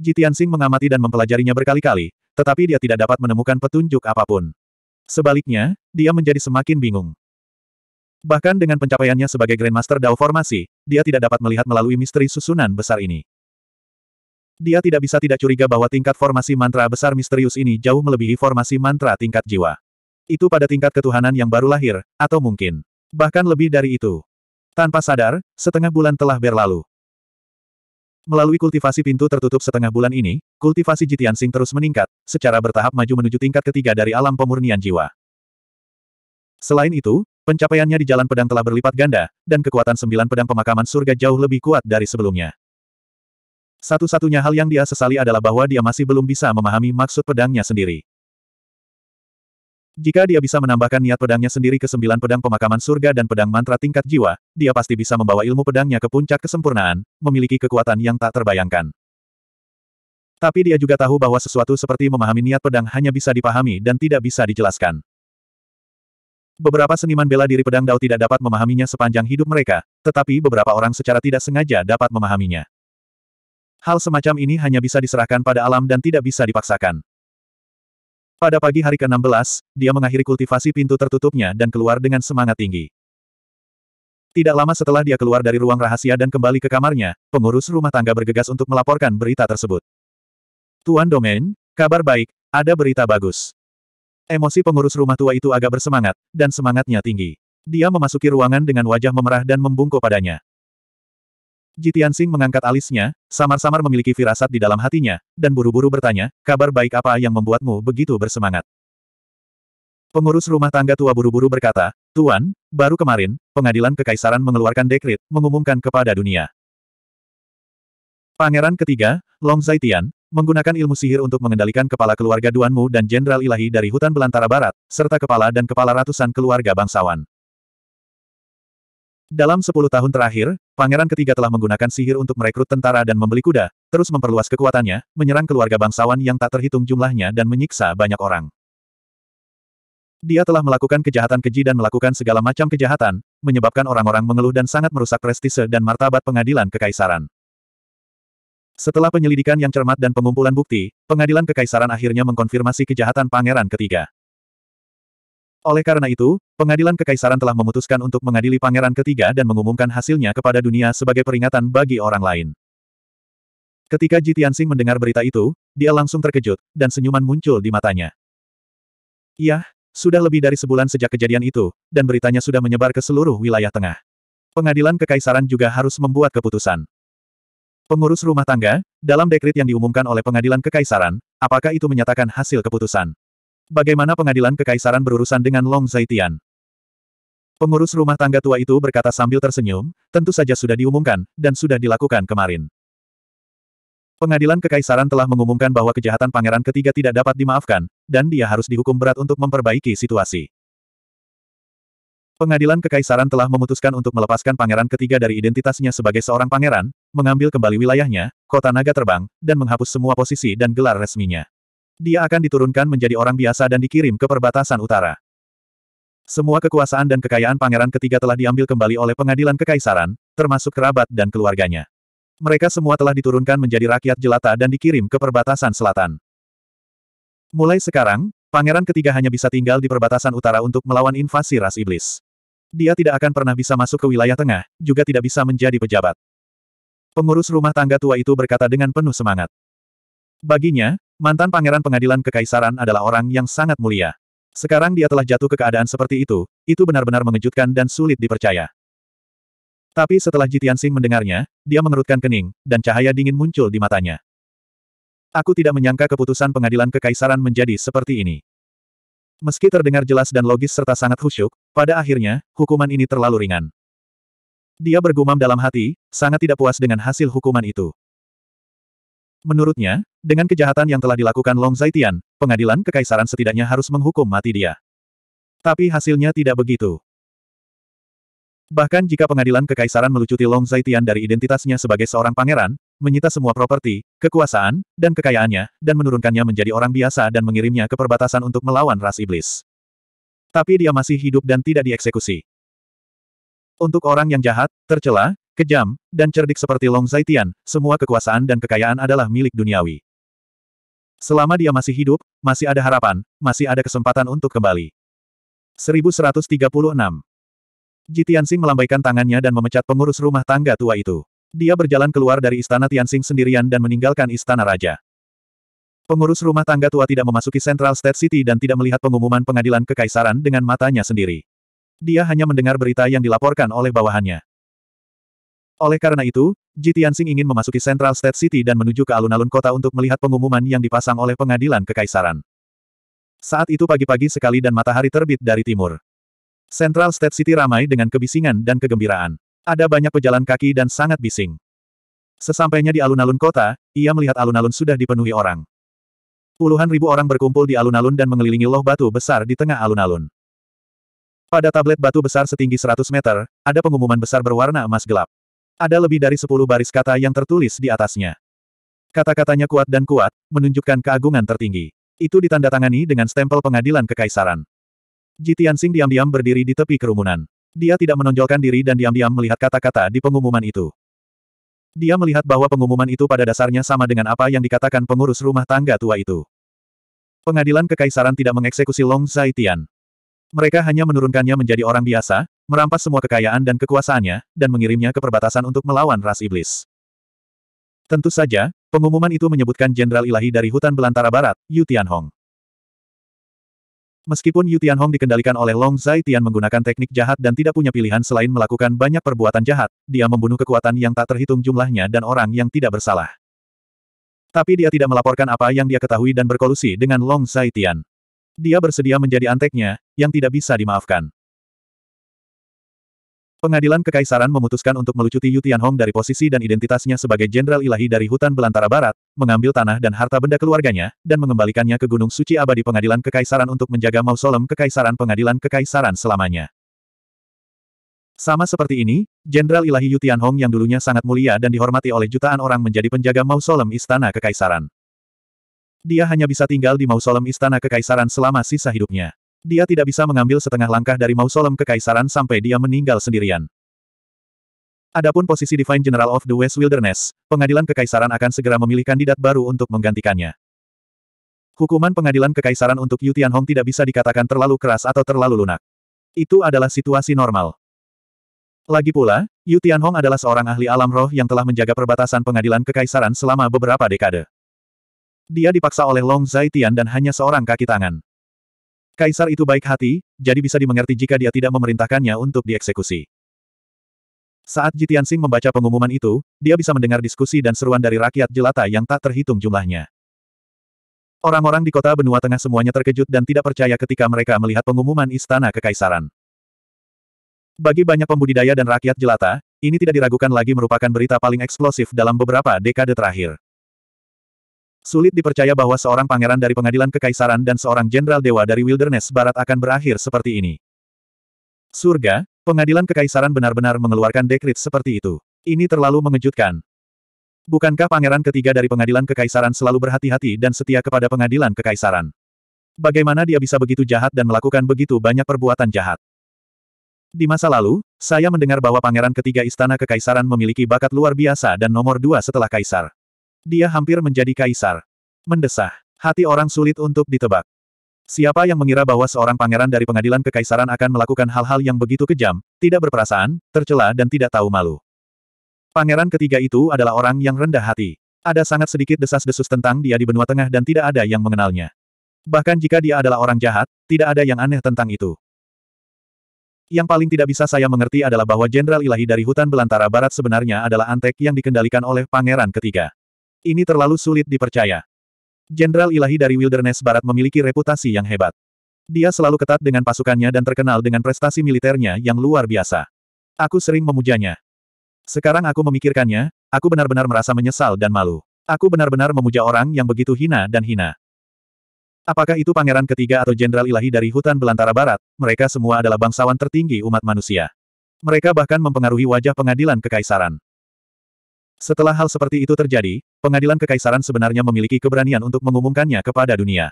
Jitian Sing mengamati dan mempelajarinya berkali-kali, tetapi dia tidak dapat menemukan petunjuk apapun. Sebaliknya, dia menjadi semakin bingung. Bahkan dengan pencapaiannya sebagai Grandmaster Dao Formasi, dia tidak dapat melihat melalui misteri susunan besar ini. Dia tidak bisa tidak curiga bahwa tingkat formasi mantra besar misterius ini jauh melebihi formasi mantra tingkat jiwa. Itu pada tingkat ketuhanan yang baru lahir, atau mungkin. Bahkan lebih dari itu. Tanpa sadar, setengah bulan telah berlalu. Melalui kultivasi pintu tertutup setengah bulan ini, kultivasi Jitian Sing terus meningkat, secara bertahap maju menuju tingkat ketiga dari alam pemurnian jiwa. Selain itu, pencapaiannya di jalan pedang telah berlipat ganda, dan kekuatan sembilan pedang pemakaman surga jauh lebih kuat dari sebelumnya. Satu-satunya hal yang dia sesali adalah bahwa dia masih belum bisa memahami maksud pedangnya sendiri. Jika dia bisa menambahkan niat pedangnya sendiri ke sembilan pedang pemakaman surga dan pedang mantra tingkat jiwa, dia pasti bisa membawa ilmu pedangnya ke puncak kesempurnaan, memiliki kekuatan yang tak terbayangkan. Tapi dia juga tahu bahwa sesuatu seperti memahami niat pedang hanya bisa dipahami dan tidak bisa dijelaskan. Beberapa seniman bela diri pedang dao tidak dapat memahaminya sepanjang hidup mereka, tetapi beberapa orang secara tidak sengaja dapat memahaminya. Hal semacam ini hanya bisa diserahkan pada alam dan tidak bisa dipaksakan. Pada pagi hari ke-16, dia mengakhiri kultivasi pintu tertutupnya dan keluar dengan semangat tinggi. Tidak lama setelah dia keluar dari ruang rahasia dan kembali ke kamarnya, pengurus rumah tangga bergegas untuk melaporkan berita tersebut. Tuan Domain, kabar baik, ada berita bagus. Emosi pengurus rumah tua itu agak bersemangat, dan semangatnya tinggi. Dia memasuki ruangan dengan wajah memerah dan membungkuk padanya. Jitian Sing mengangkat alisnya, samar-samar memiliki firasat di dalam hatinya, dan buru-buru bertanya, kabar baik apa yang membuatmu begitu bersemangat? Pengurus rumah tangga tua buru-buru berkata, Tuan, baru kemarin, pengadilan kekaisaran mengeluarkan dekrit, mengumumkan kepada dunia. Pangeran ketiga, Long Zaitian, menggunakan ilmu sihir untuk mengendalikan kepala keluarga Duanmu dan Jenderal Ilahi dari hutan belantara barat, serta kepala dan kepala ratusan keluarga bangsawan. Dalam sepuluh tahun terakhir, pangeran ketiga telah menggunakan sihir untuk merekrut tentara dan membeli kuda, terus memperluas kekuatannya, menyerang keluarga bangsawan yang tak terhitung jumlahnya dan menyiksa banyak orang. Dia telah melakukan kejahatan keji dan melakukan segala macam kejahatan, menyebabkan orang-orang mengeluh dan sangat merusak prestise dan martabat pengadilan kekaisaran. Setelah penyelidikan yang cermat dan pengumpulan bukti, pengadilan kekaisaran akhirnya mengkonfirmasi kejahatan pangeran ketiga. Oleh karena itu, pengadilan kekaisaran telah memutuskan untuk mengadili pangeran ketiga dan mengumumkan hasilnya kepada dunia sebagai peringatan bagi orang lain. Ketika Ji Tianxing mendengar berita itu, dia langsung terkejut, dan senyuman muncul di matanya. Iya, sudah lebih dari sebulan sejak kejadian itu, dan beritanya sudah menyebar ke seluruh wilayah tengah. Pengadilan kekaisaran juga harus membuat keputusan. Pengurus rumah tangga, dalam dekrit yang diumumkan oleh pengadilan kekaisaran, apakah itu menyatakan hasil keputusan? Bagaimana pengadilan kekaisaran berurusan dengan Long Zaitian? Pengurus rumah tangga tua itu berkata sambil tersenyum, tentu saja sudah diumumkan, dan sudah dilakukan kemarin. Pengadilan kekaisaran telah mengumumkan bahwa kejahatan pangeran ketiga tidak dapat dimaafkan, dan dia harus dihukum berat untuk memperbaiki situasi. Pengadilan kekaisaran telah memutuskan untuk melepaskan pangeran ketiga dari identitasnya sebagai seorang pangeran, mengambil kembali wilayahnya, kota naga terbang, dan menghapus semua posisi dan gelar resminya. Dia akan diturunkan menjadi orang biasa dan dikirim ke perbatasan utara. Semua kekuasaan dan kekayaan pangeran ketiga telah diambil kembali oleh pengadilan kekaisaran, termasuk kerabat dan keluarganya. Mereka semua telah diturunkan menjadi rakyat jelata dan dikirim ke perbatasan selatan. Mulai sekarang, pangeran ketiga hanya bisa tinggal di perbatasan utara untuk melawan invasi ras iblis. Dia tidak akan pernah bisa masuk ke wilayah tengah, juga tidak bisa menjadi pejabat. Pengurus rumah tangga tua itu berkata dengan penuh semangat. Baginya, mantan pangeran pengadilan kekaisaran adalah orang yang sangat mulia. Sekarang dia telah jatuh ke keadaan seperti itu, itu benar-benar mengejutkan dan sulit dipercaya. Tapi setelah Jitian Sing mendengarnya, dia mengerutkan kening, dan cahaya dingin muncul di matanya. Aku tidak menyangka keputusan pengadilan kekaisaran menjadi seperti ini. Meski terdengar jelas dan logis serta sangat khusyuk, pada akhirnya, hukuman ini terlalu ringan. Dia bergumam dalam hati, sangat tidak puas dengan hasil hukuman itu. Menurutnya, dengan kejahatan yang telah dilakukan Long Zaitian, pengadilan kekaisaran setidaknya harus menghukum mati dia. Tapi hasilnya tidak begitu. Bahkan jika pengadilan kekaisaran melucuti Long Zaitian dari identitasnya sebagai seorang pangeran, menyita semua properti, kekuasaan, dan kekayaannya, dan menurunkannya menjadi orang biasa dan mengirimnya ke perbatasan untuk melawan ras iblis. Tapi dia masih hidup dan tidak dieksekusi. Untuk orang yang jahat, tercela, Kejam, dan cerdik seperti Long Zaitian, semua kekuasaan dan kekayaan adalah milik duniawi. Selama dia masih hidup, masih ada harapan, masih ada kesempatan untuk kembali. 1136 Jitiansing melambaikan tangannya dan memecat pengurus rumah tangga tua itu. Dia berjalan keluar dari istana Tianxing sendirian dan meninggalkan istana raja. Pengurus rumah tangga tua tidak memasuki Central State City dan tidak melihat pengumuman pengadilan kekaisaran dengan matanya sendiri. Dia hanya mendengar berita yang dilaporkan oleh bawahannya. Oleh karena itu, Ji Tianxing ingin memasuki Central State City dan menuju ke alun-alun kota untuk melihat pengumuman yang dipasang oleh pengadilan kekaisaran. Saat itu pagi-pagi sekali dan matahari terbit dari timur. Central State City ramai dengan kebisingan dan kegembiraan. Ada banyak pejalan kaki dan sangat bising. Sesampainya di alun-alun kota, ia melihat alun-alun sudah dipenuhi orang. Puluhan ribu orang berkumpul di alun-alun dan mengelilingi loh batu besar di tengah alun-alun. Pada tablet batu besar setinggi 100 meter, ada pengumuman besar berwarna emas gelap. Ada lebih dari sepuluh baris kata yang tertulis di atasnya. Kata-katanya kuat dan kuat, menunjukkan keagungan tertinggi. Itu ditandatangani dengan stempel pengadilan kekaisaran. Jitian Sing diam-diam berdiri di tepi kerumunan. Dia tidak menonjolkan diri dan diam-diam melihat kata-kata di pengumuman itu. Dia melihat bahwa pengumuman itu pada dasarnya sama dengan apa yang dikatakan pengurus rumah tangga tua itu. Pengadilan kekaisaran tidak mengeksekusi Long Zaitian. Mereka hanya menurunkannya menjadi orang biasa, merampas semua kekayaan dan kekuasaannya, dan mengirimnya ke perbatasan untuk melawan ras iblis. Tentu saja, pengumuman itu menyebutkan Jenderal Ilahi dari hutan belantara barat, Yu Tianhong. Meskipun Yu Tianhong dikendalikan oleh Long Zai Tian menggunakan teknik jahat dan tidak punya pilihan selain melakukan banyak perbuatan jahat, dia membunuh kekuatan yang tak terhitung jumlahnya dan orang yang tidak bersalah. Tapi dia tidak melaporkan apa yang dia ketahui dan berkolusi dengan Long Zai Tian. Dia bersedia menjadi anteknya, yang tidak bisa dimaafkan. Pengadilan Kekaisaran memutuskan untuk melucuti Yu Tianhong dari posisi dan identitasnya sebagai Jenderal Ilahi dari hutan belantara barat, mengambil tanah dan harta benda keluarganya, dan mengembalikannya ke Gunung Suci Abadi Pengadilan Kekaisaran untuk menjaga mausolem Kekaisaran Pengadilan Kekaisaran selamanya. Sama seperti ini, Jenderal Ilahi Yu Tianhong yang dulunya sangat mulia dan dihormati oleh jutaan orang menjadi penjaga mausolem Istana Kekaisaran. Dia hanya bisa tinggal di mausolem istana kekaisaran selama sisa hidupnya. Dia tidak bisa mengambil setengah langkah dari mausolem kekaisaran sampai dia meninggal sendirian. Adapun posisi Divine General of the West Wilderness, pengadilan kekaisaran akan segera memilih kandidat baru untuk menggantikannya. Hukuman pengadilan kekaisaran untuk Yu Tianhong tidak bisa dikatakan terlalu keras atau terlalu lunak. Itu adalah situasi normal. Lagi pula, Yu Tianhong adalah seorang ahli alam roh yang telah menjaga perbatasan pengadilan kekaisaran selama beberapa dekade. Dia dipaksa oleh Long Zaitian dan hanya seorang kaki tangan. Kaisar itu baik hati, jadi bisa dimengerti jika dia tidak memerintahkannya untuk dieksekusi. Saat Jitian Sing membaca pengumuman itu, dia bisa mendengar diskusi dan seruan dari rakyat jelata yang tak terhitung jumlahnya. Orang-orang di kota benua tengah semuanya terkejut dan tidak percaya ketika mereka melihat pengumuman istana kekaisaran. Bagi banyak pembudidaya dan rakyat jelata, ini tidak diragukan lagi merupakan berita paling eksplosif dalam beberapa dekade terakhir. Sulit dipercaya bahwa seorang pangeran dari pengadilan kekaisaran dan seorang jenderal dewa dari wilderness barat akan berakhir seperti ini. Surga, pengadilan kekaisaran benar-benar mengeluarkan dekrit seperti itu. Ini terlalu mengejutkan. Bukankah pangeran ketiga dari pengadilan kekaisaran selalu berhati-hati dan setia kepada pengadilan kekaisaran? Bagaimana dia bisa begitu jahat dan melakukan begitu banyak perbuatan jahat? Di masa lalu, saya mendengar bahwa pangeran ketiga istana kekaisaran memiliki bakat luar biasa dan nomor dua setelah kaisar. Dia hampir menjadi kaisar. Mendesah. Hati orang sulit untuk ditebak. Siapa yang mengira bahwa seorang pangeran dari pengadilan kekaisaran akan melakukan hal-hal yang begitu kejam, tidak berperasaan, tercela dan tidak tahu malu. Pangeran ketiga itu adalah orang yang rendah hati. Ada sangat sedikit desas-desus tentang dia di benua tengah dan tidak ada yang mengenalnya. Bahkan jika dia adalah orang jahat, tidak ada yang aneh tentang itu. Yang paling tidak bisa saya mengerti adalah bahwa Jenderal Ilahi dari hutan belantara barat sebenarnya adalah antek yang dikendalikan oleh pangeran ketiga. Ini terlalu sulit dipercaya. Jenderal ilahi dari Wilderness Barat memiliki reputasi yang hebat. Dia selalu ketat dengan pasukannya dan terkenal dengan prestasi militernya yang luar biasa. Aku sering memujanya. Sekarang aku memikirkannya, aku benar-benar merasa menyesal dan malu. Aku benar-benar memuja orang yang begitu hina dan hina. Apakah itu pangeran ketiga atau jenderal ilahi dari hutan belantara barat, mereka semua adalah bangsawan tertinggi umat manusia. Mereka bahkan mempengaruhi wajah pengadilan kekaisaran. Setelah hal seperti itu terjadi, Pengadilan Kekaisaran sebenarnya memiliki keberanian untuk mengumumkannya kepada dunia.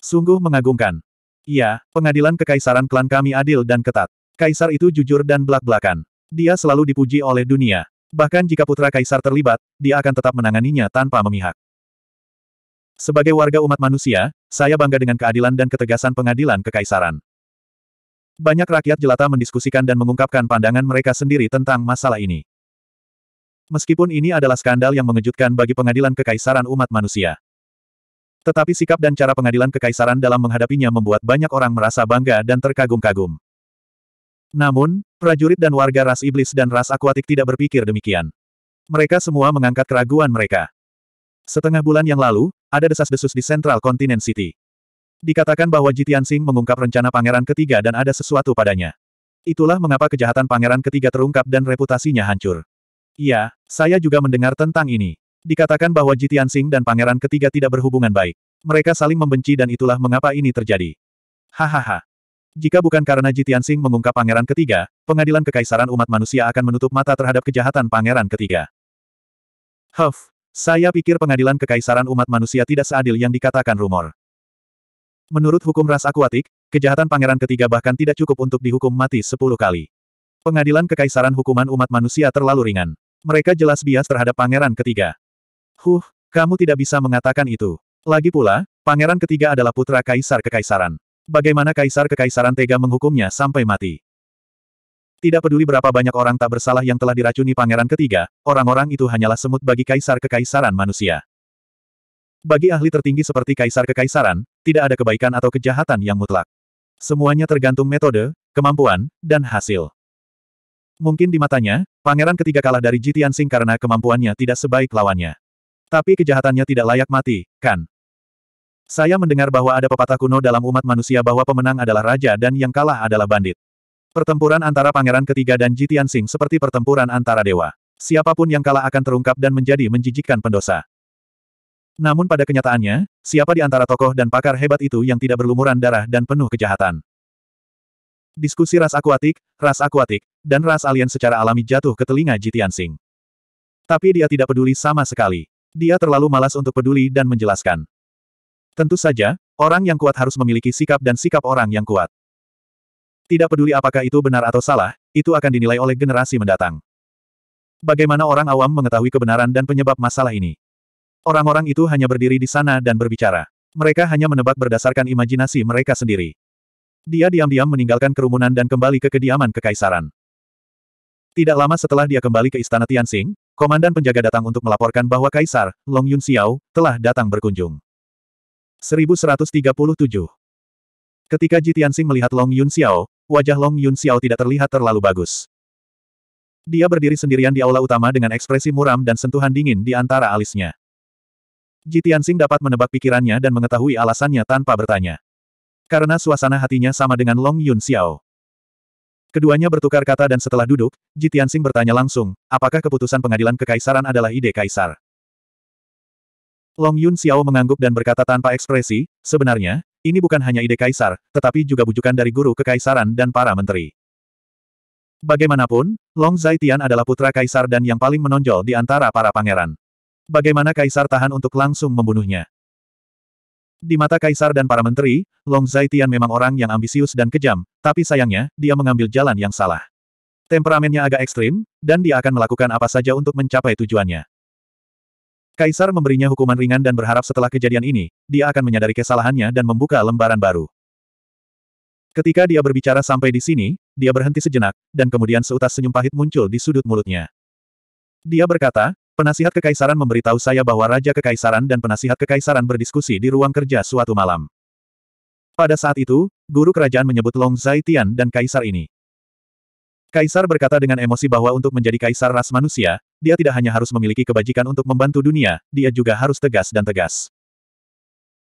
Sungguh mengagumkan. Iya, pengadilan kekaisaran klan kami adil dan ketat. Kaisar itu jujur dan belak-belakan. Dia selalu dipuji oleh dunia. Bahkan jika putra kaisar terlibat, dia akan tetap menanganinya tanpa memihak. Sebagai warga umat manusia, saya bangga dengan keadilan dan ketegasan pengadilan kekaisaran. Banyak rakyat jelata mendiskusikan dan mengungkapkan pandangan mereka sendiri tentang masalah ini. Meskipun ini adalah skandal yang mengejutkan bagi pengadilan kekaisaran umat manusia. Tetapi sikap dan cara pengadilan kekaisaran dalam menghadapinya membuat banyak orang merasa bangga dan terkagum-kagum. Namun, prajurit dan warga ras iblis dan ras akuatik tidak berpikir demikian. Mereka semua mengangkat keraguan mereka. Setengah bulan yang lalu, ada desas-desus di Central Continent City. Dikatakan bahwa Jitian Singh mengungkap rencana pangeran ketiga dan ada sesuatu padanya. Itulah mengapa kejahatan pangeran ketiga terungkap dan reputasinya hancur. Iya, saya juga mendengar tentang ini. Dikatakan bahwa Jitian Jitiansing dan pangeran ketiga tidak berhubungan baik. Mereka saling membenci dan itulah mengapa ini terjadi. Hahaha. Jika bukan karena Jitian Jitiansing mengungkap pangeran ketiga, pengadilan kekaisaran umat manusia akan menutup mata terhadap kejahatan pangeran ketiga. Huff, saya pikir pengadilan kekaisaran umat manusia tidak seadil yang dikatakan rumor. Menurut hukum ras akuatik, kejahatan pangeran ketiga bahkan tidak cukup untuk dihukum mati sepuluh kali. Pengadilan kekaisaran hukuman umat manusia terlalu ringan. Mereka jelas bias terhadap pangeran ketiga. Huh, kamu tidak bisa mengatakan itu. Lagi pula, pangeran ketiga adalah putra kaisar kekaisaran. Bagaimana kaisar kekaisaran tega menghukumnya sampai mati? Tidak peduli berapa banyak orang tak bersalah yang telah diracuni pangeran ketiga, orang-orang itu hanyalah semut bagi kaisar kekaisaran manusia. Bagi ahli tertinggi seperti kaisar kekaisaran, tidak ada kebaikan atau kejahatan yang mutlak. Semuanya tergantung metode, kemampuan, dan hasil. Mungkin di matanya, pangeran ketiga kalah dari Jitian Sing karena kemampuannya tidak sebaik lawannya. Tapi kejahatannya tidak layak mati, kan? Saya mendengar bahwa ada pepatah kuno dalam umat manusia bahwa pemenang adalah raja dan yang kalah adalah bandit. Pertempuran antara pangeran ketiga dan Jitian Sing seperti pertempuran antara dewa. Siapapun yang kalah akan terungkap dan menjadi menjijikkan pendosa. Namun pada kenyataannya, siapa di antara tokoh dan pakar hebat itu yang tidak berlumuran darah dan penuh kejahatan? Diskusi ras akuatik, ras akuatik, dan ras alien secara alami jatuh ke telinga Jitian Sing. Tapi dia tidak peduli sama sekali. Dia terlalu malas untuk peduli dan menjelaskan. Tentu saja, orang yang kuat harus memiliki sikap dan sikap orang yang kuat. Tidak peduli apakah itu benar atau salah, itu akan dinilai oleh generasi mendatang. Bagaimana orang awam mengetahui kebenaran dan penyebab masalah ini? Orang-orang itu hanya berdiri di sana dan berbicara. Mereka hanya menebak berdasarkan imajinasi mereka sendiri. Dia diam-diam meninggalkan kerumunan dan kembali ke kediaman kekaisaran. Tidak lama setelah dia kembali ke istana Tianxing, komandan penjaga datang untuk melaporkan bahwa Kaisar, Long Yun Xiao, telah datang berkunjung. 1137 Ketika Ji Tianxing melihat Long Yun Xiao, wajah Long Yun Xiao tidak terlihat terlalu bagus. Dia berdiri sendirian di aula utama dengan ekspresi muram dan sentuhan dingin di antara alisnya. Ji Tianxing dapat menebak pikirannya dan mengetahui alasannya tanpa bertanya karena suasana hatinya sama dengan Long Yun Xiao. Keduanya bertukar kata dan setelah duduk, Ji Tianxing bertanya langsung, apakah keputusan pengadilan kekaisaran adalah ide kaisar? Long Yun Xiao mengangguk dan berkata tanpa ekspresi, sebenarnya, ini bukan hanya ide kaisar, tetapi juga bujukan dari guru kekaisaran dan para menteri. Bagaimanapun, Long Zaitian adalah putra kaisar dan yang paling menonjol di antara para pangeran. Bagaimana kaisar tahan untuk langsung membunuhnya? Di mata kaisar dan para menteri, Long Zaitian memang orang yang ambisius dan kejam, tapi sayangnya, dia mengambil jalan yang salah. Temperamennya agak ekstrim, dan dia akan melakukan apa saja untuk mencapai tujuannya. Kaisar memberinya hukuman ringan dan berharap setelah kejadian ini, dia akan menyadari kesalahannya dan membuka lembaran baru. Ketika dia berbicara sampai di sini, dia berhenti sejenak, dan kemudian seutas senyum pahit muncul di sudut mulutnya. Dia berkata, Penasihat kekaisaran memberitahu saya bahwa Raja Kekaisaran dan penasihat kekaisaran berdiskusi di ruang kerja suatu malam. Pada saat itu, guru kerajaan menyebut Long Zaitian dan kaisar ini. Kaisar berkata dengan emosi bahwa untuk menjadi kaisar ras manusia, dia tidak hanya harus memiliki kebajikan untuk membantu dunia, dia juga harus tegas dan tegas.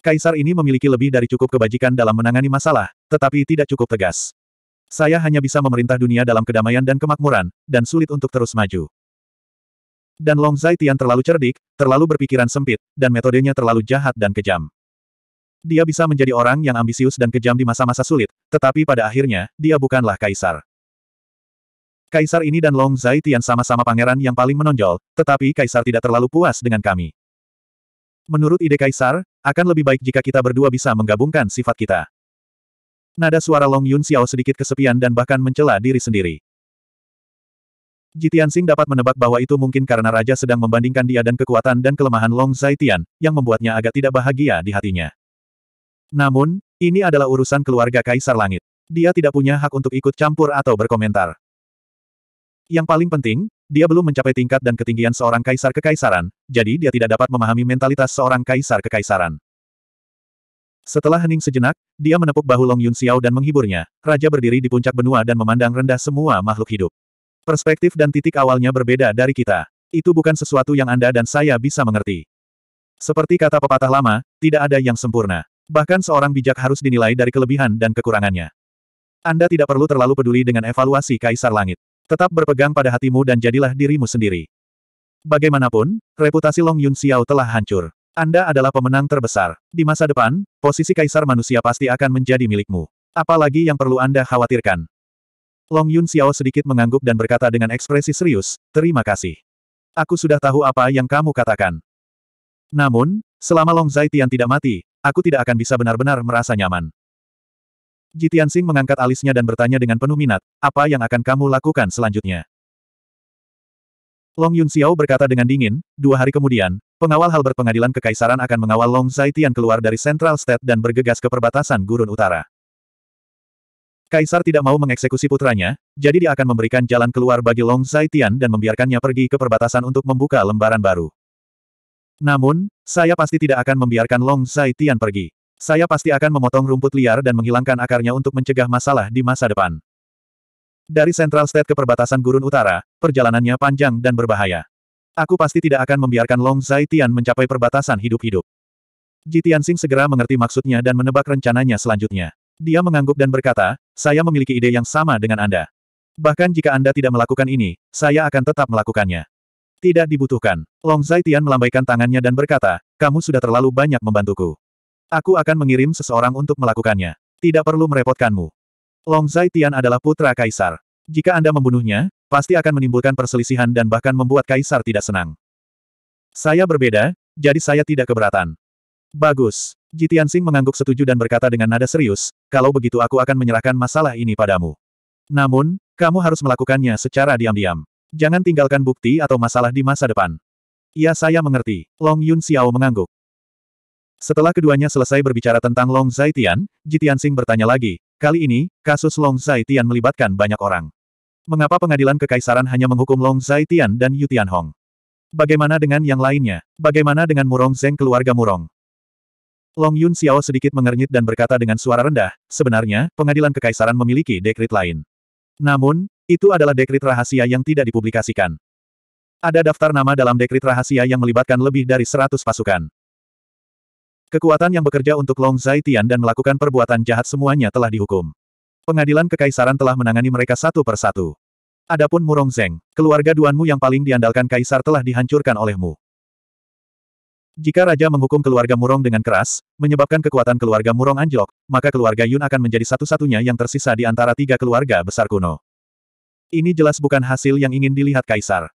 Kaisar ini memiliki lebih dari cukup kebajikan dalam menangani masalah, tetapi tidak cukup tegas. Saya hanya bisa memerintah dunia dalam kedamaian dan kemakmuran, dan sulit untuk terus maju. Dan Long Zaitian terlalu cerdik, terlalu berpikiran sempit, dan metodenya terlalu jahat dan kejam. Dia bisa menjadi orang yang ambisius dan kejam di masa-masa sulit, tetapi pada akhirnya, dia bukanlah kaisar. Kaisar ini dan Long Zaitian sama-sama pangeran yang paling menonjol, tetapi kaisar tidak terlalu puas dengan kami. Menurut ide kaisar, akan lebih baik jika kita berdua bisa menggabungkan sifat kita. Nada suara Long Yun Xiao sedikit kesepian dan bahkan mencela diri sendiri. Jitian Xing dapat menebak bahwa itu mungkin karena Raja sedang membandingkan dia dan kekuatan dan kelemahan Long Zaitian, yang membuatnya agak tidak bahagia di hatinya. Namun, ini adalah urusan keluarga Kaisar Langit. Dia tidak punya hak untuk ikut campur atau berkomentar. Yang paling penting, dia belum mencapai tingkat dan ketinggian seorang kaisar kekaisaran, jadi dia tidak dapat memahami mentalitas seorang kaisar kekaisaran. Setelah hening sejenak, dia menepuk bahu Long Yun Xiao dan menghiburnya. Raja berdiri di puncak benua dan memandang rendah semua makhluk hidup. Perspektif dan titik awalnya berbeda dari kita. Itu bukan sesuatu yang Anda dan saya bisa mengerti. Seperti kata pepatah lama, tidak ada yang sempurna. Bahkan seorang bijak harus dinilai dari kelebihan dan kekurangannya. Anda tidak perlu terlalu peduli dengan evaluasi Kaisar Langit. Tetap berpegang pada hatimu dan jadilah dirimu sendiri. Bagaimanapun, reputasi Long Yun Xiao telah hancur. Anda adalah pemenang terbesar. Di masa depan, posisi Kaisar manusia pasti akan menjadi milikmu. Apalagi yang perlu Anda khawatirkan. Long Yun Xiao sedikit mengangguk dan berkata dengan ekspresi serius, terima kasih. Aku sudah tahu apa yang kamu katakan. Namun, selama Long Zaitian tidak mati, aku tidak akan bisa benar-benar merasa nyaman. Jitian Sing mengangkat alisnya dan bertanya dengan penuh minat, apa yang akan kamu lakukan selanjutnya? Long Yun Xiao berkata dengan dingin, dua hari kemudian, pengawal hal berpengadilan kekaisaran akan mengawal Long Zaitian keluar dari Central State dan bergegas ke perbatasan Gurun Utara. Kaisar tidak mau mengeksekusi putranya, jadi dia akan memberikan jalan keluar bagi Long Zaitian dan membiarkannya pergi ke perbatasan untuk membuka lembaran baru. Namun, saya pasti tidak akan membiarkan Long Zaitian pergi. Saya pasti akan memotong rumput liar dan menghilangkan akarnya untuk mencegah masalah di masa depan. Dari Central State ke perbatasan gurun utara, perjalanannya panjang dan berbahaya. Aku pasti tidak akan membiarkan Long Zaitian mencapai perbatasan hidup-hidup. Jitian Sing segera mengerti maksudnya dan menebak rencananya selanjutnya. Dia mengangguk dan berkata, saya memiliki ide yang sama dengan Anda. Bahkan jika Anda tidak melakukan ini, saya akan tetap melakukannya. Tidak dibutuhkan. Long Zaitian melambaikan tangannya dan berkata, kamu sudah terlalu banyak membantuku. Aku akan mengirim seseorang untuk melakukannya. Tidak perlu merepotkanmu. Long Zaitian adalah putra kaisar. Jika Anda membunuhnya, pasti akan menimbulkan perselisihan dan bahkan membuat kaisar tidak senang. Saya berbeda, jadi saya tidak keberatan. Bagus. Jitiansing mengangguk setuju dan berkata dengan nada serius, kalau begitu aku akan menyerahkan masalah ini padamu. Namun, kamu harus melakukannya secara diam-diam. Jangan tinggalkan bukti atau masalah di masa depan. Ya, saya mengerti. Long Yun Xiao mengangguk. Setelah keduanya selesai berbicara tentang Long Zaitian, Jitiansing bertanya lagi, kali ini, kasus Long Zaitian melibatkan banyak orang. Mengapa pengadilan kekaisaran hanya menghukum Long Zaitian dan Yu Tianhong? Bagaimana dengan yang lainnya? Bagaimana dengan Murong Zeng keluarga Murong? Long Yun Xiao sedikit mengernyit dan berkata dengan suara rendah, sebenarnya, pengadilan kekaisaran memiliki dekrit lain. Namun, itu adalah dekrit rahasia yang tidak dipublikasikan. Ada daftar nama dalam dekrit rahasia yang melibatkan lebih dari 100 pasukan. Kekuatan yang bekerja untuk Long Zaitian dan melakukan perbuatan jahat semuanya telah dihukum. Pengadilan Kekaisaran telah menangani mereka satu per satu. Adapun Murong Zeng, keluarga Duanmu yang paling diandalkan Kaisar telah dihancurkan olehmu. Jika Raja menghukum keluarga Murong dengan keras, menyebabkan kekuatan keluarga Murong anjlok, maka keluarga Yun akan menjadi satu-satunya yang tersisa di antara tiga keluarga besar kuno. Ini jelas bukan hasil yang ingin dilihat Kaisar.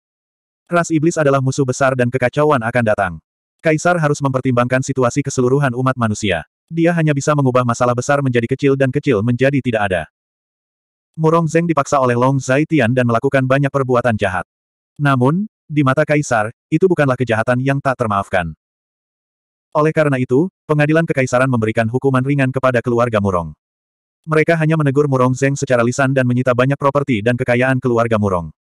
Ras Iblis adalah musuh besar dan kekacauan akan datang. Kaisar harus mempertimbangkan situasi keseluruhan umat manusia. Dia hanya bisa mengubah masalah besar menjadi kecil dan kecil menjadi tidak ada. Murong Zeng dipaksa oleh Long Zaitian dan melakukan banyak perbuatan jahat. Namun, di mata Kaisar, itu bukanlah kejahatan yang tak termaafkan. Oleh karena itu, pengadilan kekaisaran memberikan hukuman ringan kepada keluarga Murong. Mereka hanya menegur Murong Zeng secara lisan dan menyita banyak properti dan kekayaan keluarga Murong.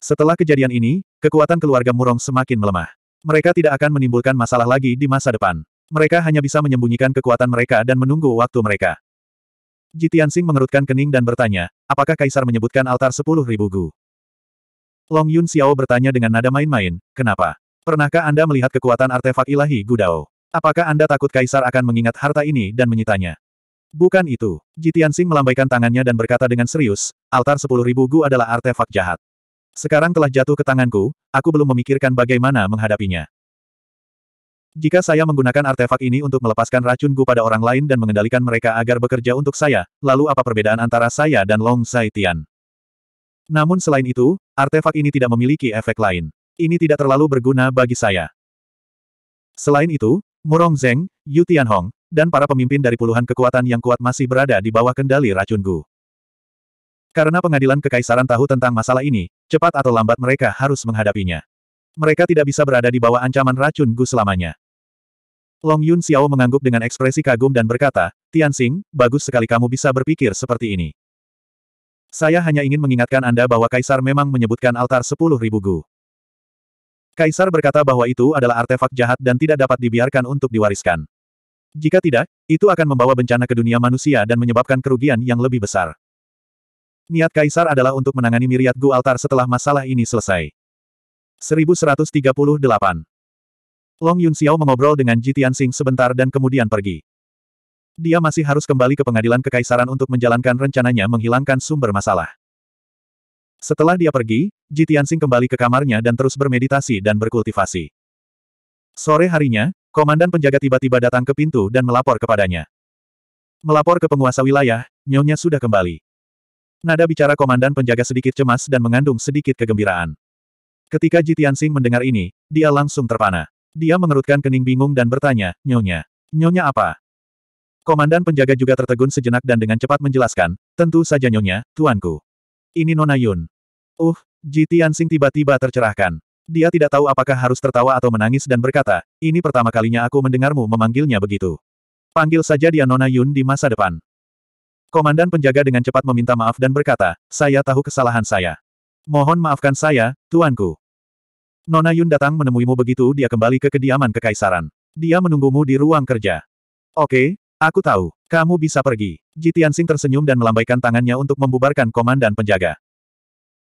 Setelah kejadian ini, kekuatan keluarga Murong semakin melemah. Mereka tidak akan menimbulkan masalah lagi di masa depan. Mereka hanya bisa menyembunyikan kekuatan mereka dan menunggu waktu mereka. Jitian Sing mengerutkan kening dan bertanya, apakah Kaisar menyebutkan altar sepuluh ribu gu? Long Yun Xiao bertanya dengan nada main-main, kenapa? Pernahkah Anda melihat kekuatan artefak ilahi Gudao? Apakah Anda takut Kaisar akan mengingat harta ini dan menyitanya? Bukan itu. Jitian Sing melambaikan tangannya dan berkata dengan serius, altar sepuluh ribu Gu adalah artefak jahat. Sekarang telah jatuh ke tanganku, aku belum memikirkan bagaimana menghadapinya. Jika saya menggunakan artefak ini untuk melepaskan racun Gu pada orang lain dan mengendalikan mereka agar bekerja untuk saya, lalu apa perbedaan antara saya dan Long Zaitian? Namun selain itu, artefak ini tidak memiliki efek lain ini tidak terlalu berguna bagi saya. Selain itu, Murong Zeng, Yu Tianhong, dan para pemimpin dari puluhan kekuatan yang kuat masih berada di bawah kendali racun Gu. Karena pengadilan kekaisaran tahu tentang masalah ini, cepat atau lambat mereka harus menghadapinya. Mereka tidak bisa berada di bawah ancaman racun Gu selamanya. Long Yun Xiao mengangguk dengan ekspresi kagum dan berkata, Tianxing, bagus sekali kamu bisa berpikir seperti ini. Saya hanya ingin mengingatkan Anda bahwa Kaisar memang menyebutkan altar 10.000 Gu. Kaisar berkata bahwa itu adalah artefak jahat dan tidak dapat dibiarkan untuk diwariskan. Jika tidak, itu akan membawa bencana ke dunia manusia dan menyebabkan kerugian yang lebih besar. Niat Kaisar adalah untuk menangani Miriat Gu Altar setelah masalah ini selesai. 1138 Long Yun Xiao mengobrol dengan Ji Tianxing sebentar dan kemudian pergi. Dia masih harus kembali ke pengadilan kekaisaran untuk menjalankan rencananya menghilangkan sumber masalah. Setelah dia pergi, Ji kembali ke kamarnya dan terus bermeditasi dan berkultivasi. Sore harinya, komandan penjaga tiba-tiba datang ke pintu dan melapor kepadanya. Melapor ke penguasa wilayah, nyonya sudah kembali. Nada bicara komandan penjaga sedikit cemas dan mengandung sedikit kegembiraan. Ketika Ji mendengar ini, dia langsung terpana. Dia mengerutkan kening bingung dan bertanya, nyonya. Nyonya apa? Komandan penjaga juga tertegun sejenak dan dengan cepat menjelaskan, tentu saja nyonya, tuanku. Ini Nona Yun. Uh, Ji Tianxing tiba-tiba tercerahkan. Dia tidak tahu apakah harus tertawa atau menangis dan berkata, ini pertama kalinya aku mendengarmu memanggilnya begitu. Panggil saja dia Nona Yun di masa depan. Komandan penjaga dengan cepat meminta maaf dan berkata, saya tahu kesalahan saya. Mohon maafkan saya, tuanku. Nona Yun datang menemuimu begitu dia kembali ke kediaman kekaisaran. Dia menunggumu di ruang kerja. Oke, aku tahu. Kamu bisa pergi. Tianxing tersenyum dan melambaikan tangannya untuk membubarkan komandan penjaga.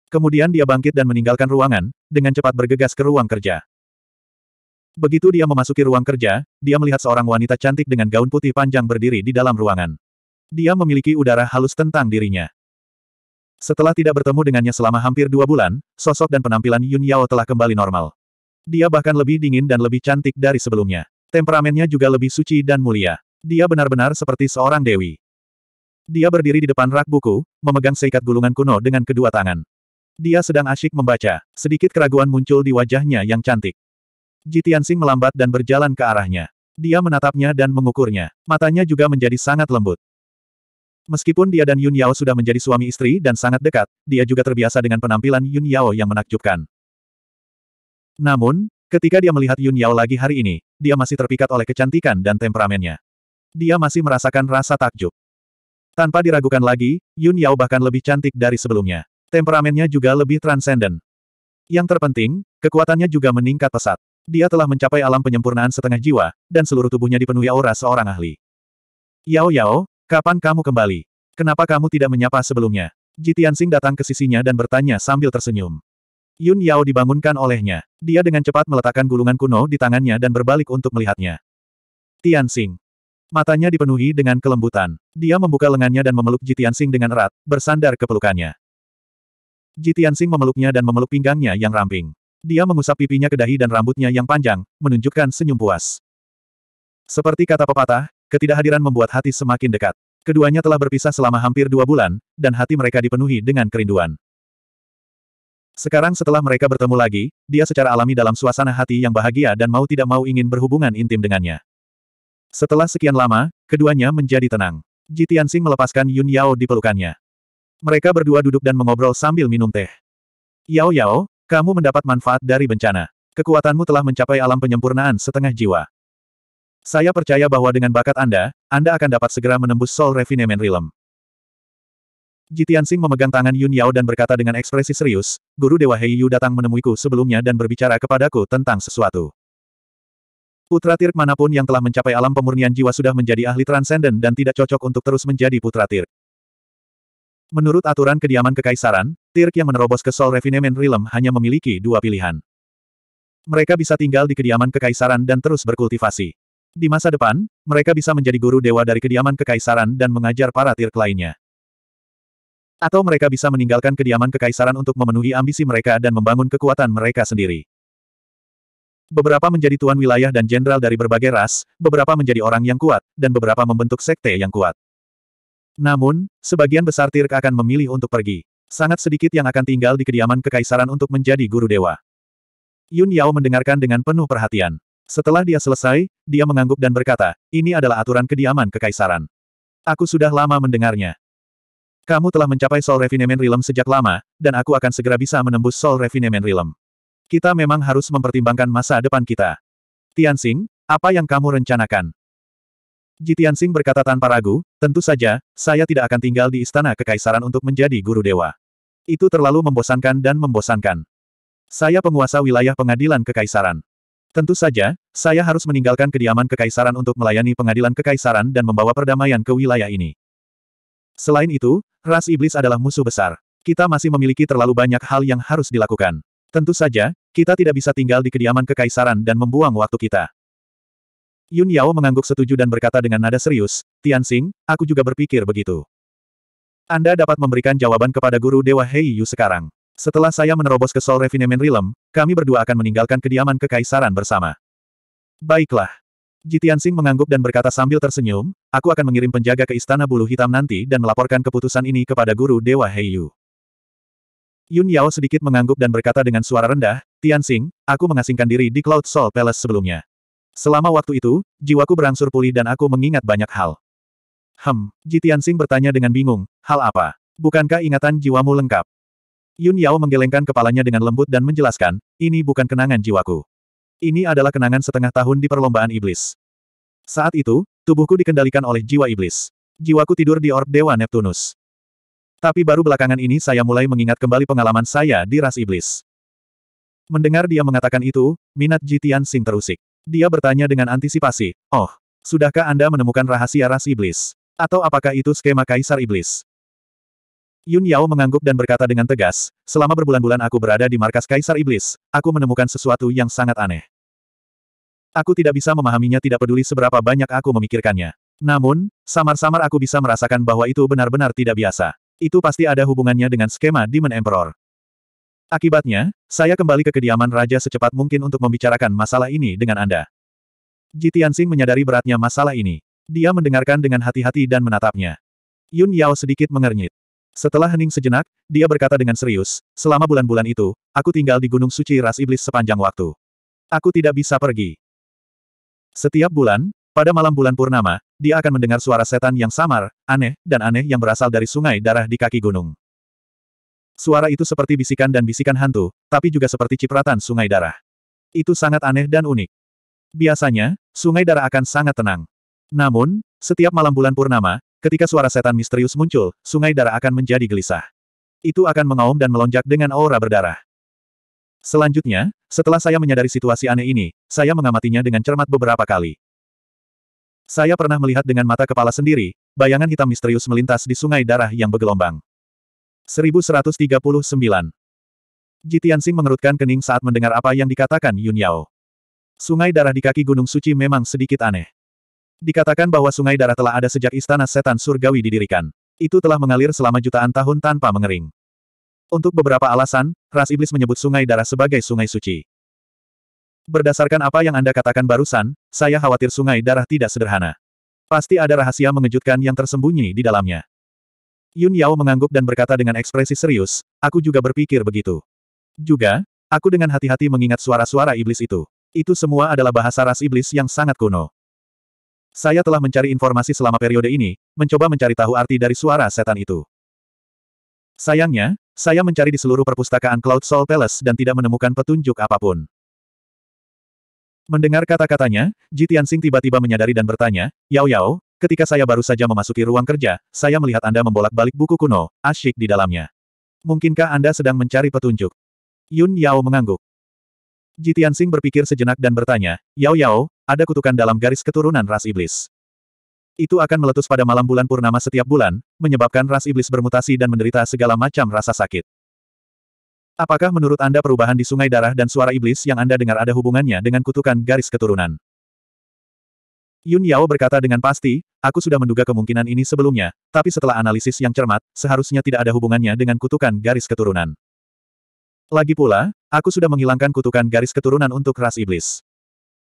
Kemudian dia bangkit dan meninggalkan ruangan, dengan cepat bergegas ke ruang kerja. Begitu dia memasuki ruang kerja, dia melihat seorang wanita cantik dengan gaun putih panjang berdiri di dalam ruangan. Dia memiliki udara halus tentang dirinya. Setelah tidak bertemu dengannya selama hampir dua bulan, sosok dan penampilan Yun Yao telah kembali normal. Dia bahkan lebih dingin dan lebih cantik dari sebelumnya. Temperamennya juga lebih suci dan mulia. Dia benar-benar seperti seorang dewi. Dia berdiri di depan rak buku, memegang seikat gulungan kuno dengan kedua tangan. Dia sedang asyik membaca, sedikit keraguan muncul di wajahnya yang cantik. Jitiansing melambat dan berjalan ke arahnya. Dia menatapnya dan mengukurnya. Matanya juga menjadi sangat lembut. Meskipun dia dan Yun Yao sudah menjadi suami istri dan sangat dekat, dia juga terbiasa dengan penampilan Yun Yao yang menakjubkan. Namun, ketika dia melihat Yun Yao lagi hari ini, dia masih terpikat oleh kecantikan dan temperamennya. Dia masih merasakan rasa takjub. Tanpa diragukan lagi, Yun Yao bahkan lebih cantik dari sebelumnya. Temperamennya juga lebih transenden. Yang terpenting, kekuatannya juga meningkat pesat. Dia telah mencapai alam penyempurnaan setengah jiwa, dan seluruh tubuhnya dipenuhi aura seorang ahli. Yao Yao, kapan kamu kembali? Kenapa kamu tidak menyapa sebelumnya? Ji Tianxing datang ke sisinya dan bertanya sambil tersenyum. Yun Yao dibangunkan olehnya. Dia dengan cepat meletakkan gulungan kuno di tangannya dan berbalik untuk melihatnya. Tianxing, Matanya dipenuhi dengan kelembutan. Dia membuka lengannya dan memeluk Jitian Jitiansing dengan erat, bersandar ke pelukannya. Jitian Jitiansing memeluknya dan memeluk pinggangnya yang ramping. Dia mengusap pipinya ke dahi dan rambutnya yang panjang, menunjukkan senyum puas. Seperti kata pepatah, ketidakhadiran membuat hati semakin dekat. Keduanya telah berpisah selama hampir dua bulan, dan hati mereka dipenuhi dengan kerinduan. Sekarang setelah mereka bertemu lagi, dia secara alami dalam suasana hati yang bahagia dan mau tidak mau ingin berhubungan intim dengannya. Setelah sekian lama, keduanya menjadi tenang. Ji Tianxing melepaskan Yun Yao di pelukannya. Mereka berdua duduk dan mengobrol sambil minum teh. Yao Yao, kamu mendapat manfaat dari bencana. Kekuatanmu telah mencapai alam penyempurnaan setengah jiwa. Saya percaya bahwa dengan bakat Anda, Anda akan dapat segera menembus Soul Refinement Realm. Ji Tianxing memegang tangan Yun Yao dan berkata dengan ekspresi serius, Guru Dewa Heiyu datang menemuiku sebelumnya dan berbicara kepadaku tentang sesuatu. Putra Tirk manapun yang telah mencapai alam pemurnian jiwa sudah menjadi ahli transenden dan tidak cocok untuk terus menjadi Putra Tirk. Menurut aturan kediaman kekaisaran, Tirk yang menerobos ke Sol Refinement Realm hanya memiliki dua pilihan. Mereka bisa tinggal di kediaman kekaisaran dan terus berkultivasi. Di masa depan, mereka bisa menjadi guru dewa dari kediaman kekaisaran dan mengajar para Tirk lainnya. Atau mereka bisa meninggalkan kediaman kekaisaran untuk memenuhi ambisi mereka dan membangun kekuatan mereka sendiri. Beberapa menjadi tuan wilayah dan jenderal dari berbagai ras, beberapa menjadi orang yang kuat, dan beberapa membentuk sekte yang kuat. Namun, sebagian besar Tirk akan memilih untuk pergi. Sangat sedikit yang akan tinggal di kediaman kekaisaran untuk menjadi guru dewa. Yun Yao mendengarkan dengan penuh perhatian. Setelah dia selesai, dia mengangguk dan berkata, ini adalah aturan kediaman kekaisaran. Aku sudah lama mendengarnya. Kamu telah mencapai Soul Refinement Realm sejak lama, dan aku akan segera bisa menembus Soul Refinement Realm. Kita memang harus mempertimbangkan masa depan kita. Tianxing, apa yang kamu rencanakan? Ji Tianxing berkata tanpa ragu, tentu saja, saya tidak akan tinggal di istana kekaisaran untuk menjadi guru dewa. Itu terlalu membosankan dan membosankan. Saya penguasa wilayah pengadilan kekaisaran. Tentu saja, saya harus meninggalkan kediaman kekaisaran untuk melayani pengadilan kekaisaran dan membawa perdamaian ke wilayah ini. Selain itu, ras iblis adalah musuh besar. Kita masih memiliki terlalu banyak hal yang harus dilakukan. Tentu saja, kita tidak bisa tinggal di kediaman kekaisaran dan membuang waktu kita. Yun Yao mengangguk setuju dan berkata dengan nada serius, Tianxing, aku juga berpikir begitu. Anda dapat memberikan jawaban kepada guru Dewa Heiyu sekarang. Setelah saya menerobos ke Sol Refinement Realm, kami berdua akan meninggalkan kediaman kekaisaran bersama. Baiklah. Ji Tianxing mengangguk dan berkata sambil tersenyum, aku akan mengirim penjaga ke Istana Bulu Hitam nanti dan melaporkan keputusan ini kepada guru Dewa Heiyu. Yun Yao sedikit mengangguk dan berkata dengan suara rendah, Tianxing, aku mengasingkan diri di Cloud Soul Palace sebelumnya. Selama waktu itu, jiwaku berangsur pulih dan aku mengingat banyak hal. Hem, Ji Tianxing bertanya dengan bingung, hal apa? Bukankah ingatan jiwamu lengkap? Yun Yao menggelengkan kepalanya dengan lembut dan menjelaskan, ini bukan kenangan jiwaku. Ini adalah kenangan setengah tahun di perlombaan iblis. Saat itu, tubuhku dikendalikan oleh jiwa iblis. Jiwaku tidur di orb Dewa Neptunus. Tapi baru belakangan ini saya mulai mengingat kembali pengalaman saya di ras iblis. Mendengar dia mengatakan itu, minat Jitian Sing terusik. Dia bertanya dengan antisipasi, Oh, sudahkah Anda menemukan rahasia ras iblis? Atau apakah itu skema kaisar iblis? Yun Yao mengangguk dan berkata dengan tegas, selama berbulan-bulan aku berada di markas Kaisar Iblis, aku menemukan sesuatu yang sangat aneh. Aku tidak bisa memahaminya tidak peduli seberapa banyak aku memikirkannya. Namun, samar-samar aku bisa merasakan bahwa itu benar-benar tidak biasa. Itu pasti ada hubungannya dengan skema Demon Emperor. Akibatnya, saya kembali ke kediaman Raja secepat mungkin untuk membicarakan masalah ini dengan Anda. Ji menyadari beratnya masalah ini. Dia mendengarkan dengan hati-hati dan menatapnya. Yun Yao sedikit mengernyit. Setelah hening sejenak, dia berkata dengan serius, selama bulan-bulan itu, aku tinggal di Gunung Suci Ras Iblis sepanjang waktu. Aku tidak bisa pergi. Setiap bulan, pada malam bulan Purnama, dia akan mendengar suara setan yang samar, aneh, dan aneh yang berasal dari sungai darah di kaki gunung. Suara itu seperti bisikan dan bisikan hantu, tapi juga seperti cipratan sungai darah. Itu sangat aneh dan unik. Biasanya, sungai darah akan sangat tenang. Namun, setiap malam bulan purnama, ketika suara setan misterius muncul, sungai darah akan menjadi gelisah. Itu akan mengaum dan melonjak dengan aura berdarah. Selanjutnya, setelah saya menyadari situasi aneh ini, saya mengamatinya dengan cermat beberapa kali. Saya pernah melihat dengan mata kepala sendiri, bayangan hitam misterius melintas di sungai darah yang bergelombang. 1139 Jitiansing mengerutkan kening saat mendengar apa yang dikatakan Yun Yao. Sungai darah di kaki Gunung Suci memang sedikit aneh. Dikatakan bahwa sungai darah telah ada sejak istana setan surgawi didirikan. Itu telah mengalir selama jutaan tahun tanpa mengering. Untuk beberapa alasan, ras iblis menyebut sungai darah sebagai sungai suci. Berdasarkan apa yang Anda katakan barusan, saya khawatir sungai darah tidak sederhana. Pasti ada rahasia mengejutkan yang tersembunyi di dalamnya. Yun Yao mengangguk dan berkata dengan ekspresi serius, aku juga berpikir begitu. Juga, aku dengan hati-hati mengingat suara-suara iblis itu. Itu semua adalah bahasa ras iblis yang sangat kuno. Saya telah mencari informasi selama periode ini, mencoba mencari tahu arti dari suara setan itu. Sayangnya, saya mencari di seluruh perpustakaan Cloud Soul Palace dan tidak menemukan petunjuk apapun. Mendengar kata-katanya, Ji Tianxing tiba-tiba menyadari dan bertanya, Yao Yao, ketika saya baru saja memasuki ruang kerja, saya melihat Anda membolak-balik buku kuno, asyik di dalamnya. Mungkinkah Anda sedang mencari petunjuk? Yun Yao mengangguk. Ji Tianxing berpikir sejenak dan bertanya, Yao Yao, ada kutukan dalam garis keturunan ras iblis. Itu akan meletus pada malam bulan purnama setiap bulan, menyebabkan ras iblis bermutasi dan menderita segala macam rasa sakit. Apakah menurut Anda perubahan di sungai darah dan suara iblis yang Anda dengar ada hubungannya dengan kutukan garis keturunan? Yun Yao berkata dengan pasti, aku sudah menduga kemungkinan ini sebelumnya, tapi setelah analisis yang cermat, seharusnya tidak ada hubungannya dengan kutukan garis keturunan. Lagi pula, aku sudah menghilangkan kutukan garis keturunan untuk ras iblis.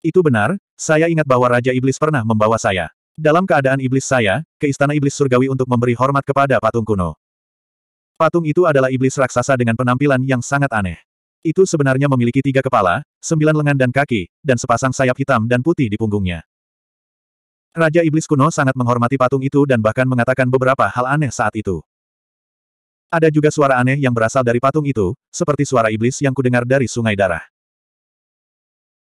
Itu benar, saya ingat bahwa Raja Iblis pernah membawa saya. Dalam keadaan iblis saya, ke Istana Iblis Surgawi untuk memberi hormat kepada patung kuno. Patung itu adalah iblis raksasa dengan penampilan yang sangat aneh. Itu sebenarnya memiliki tiga kepala, sembilan lengan dan kaki, dan sepasang sayap hitam dan putih di punggungnya. Raja Iblis kuno sangat menghormati patung itu dan bahkan mengatakan beberapa hal aneh saat itu. Ada juga suara aneh yang berasal dari patung itu, seperti suara iblis yang kudengar dari sungai darah.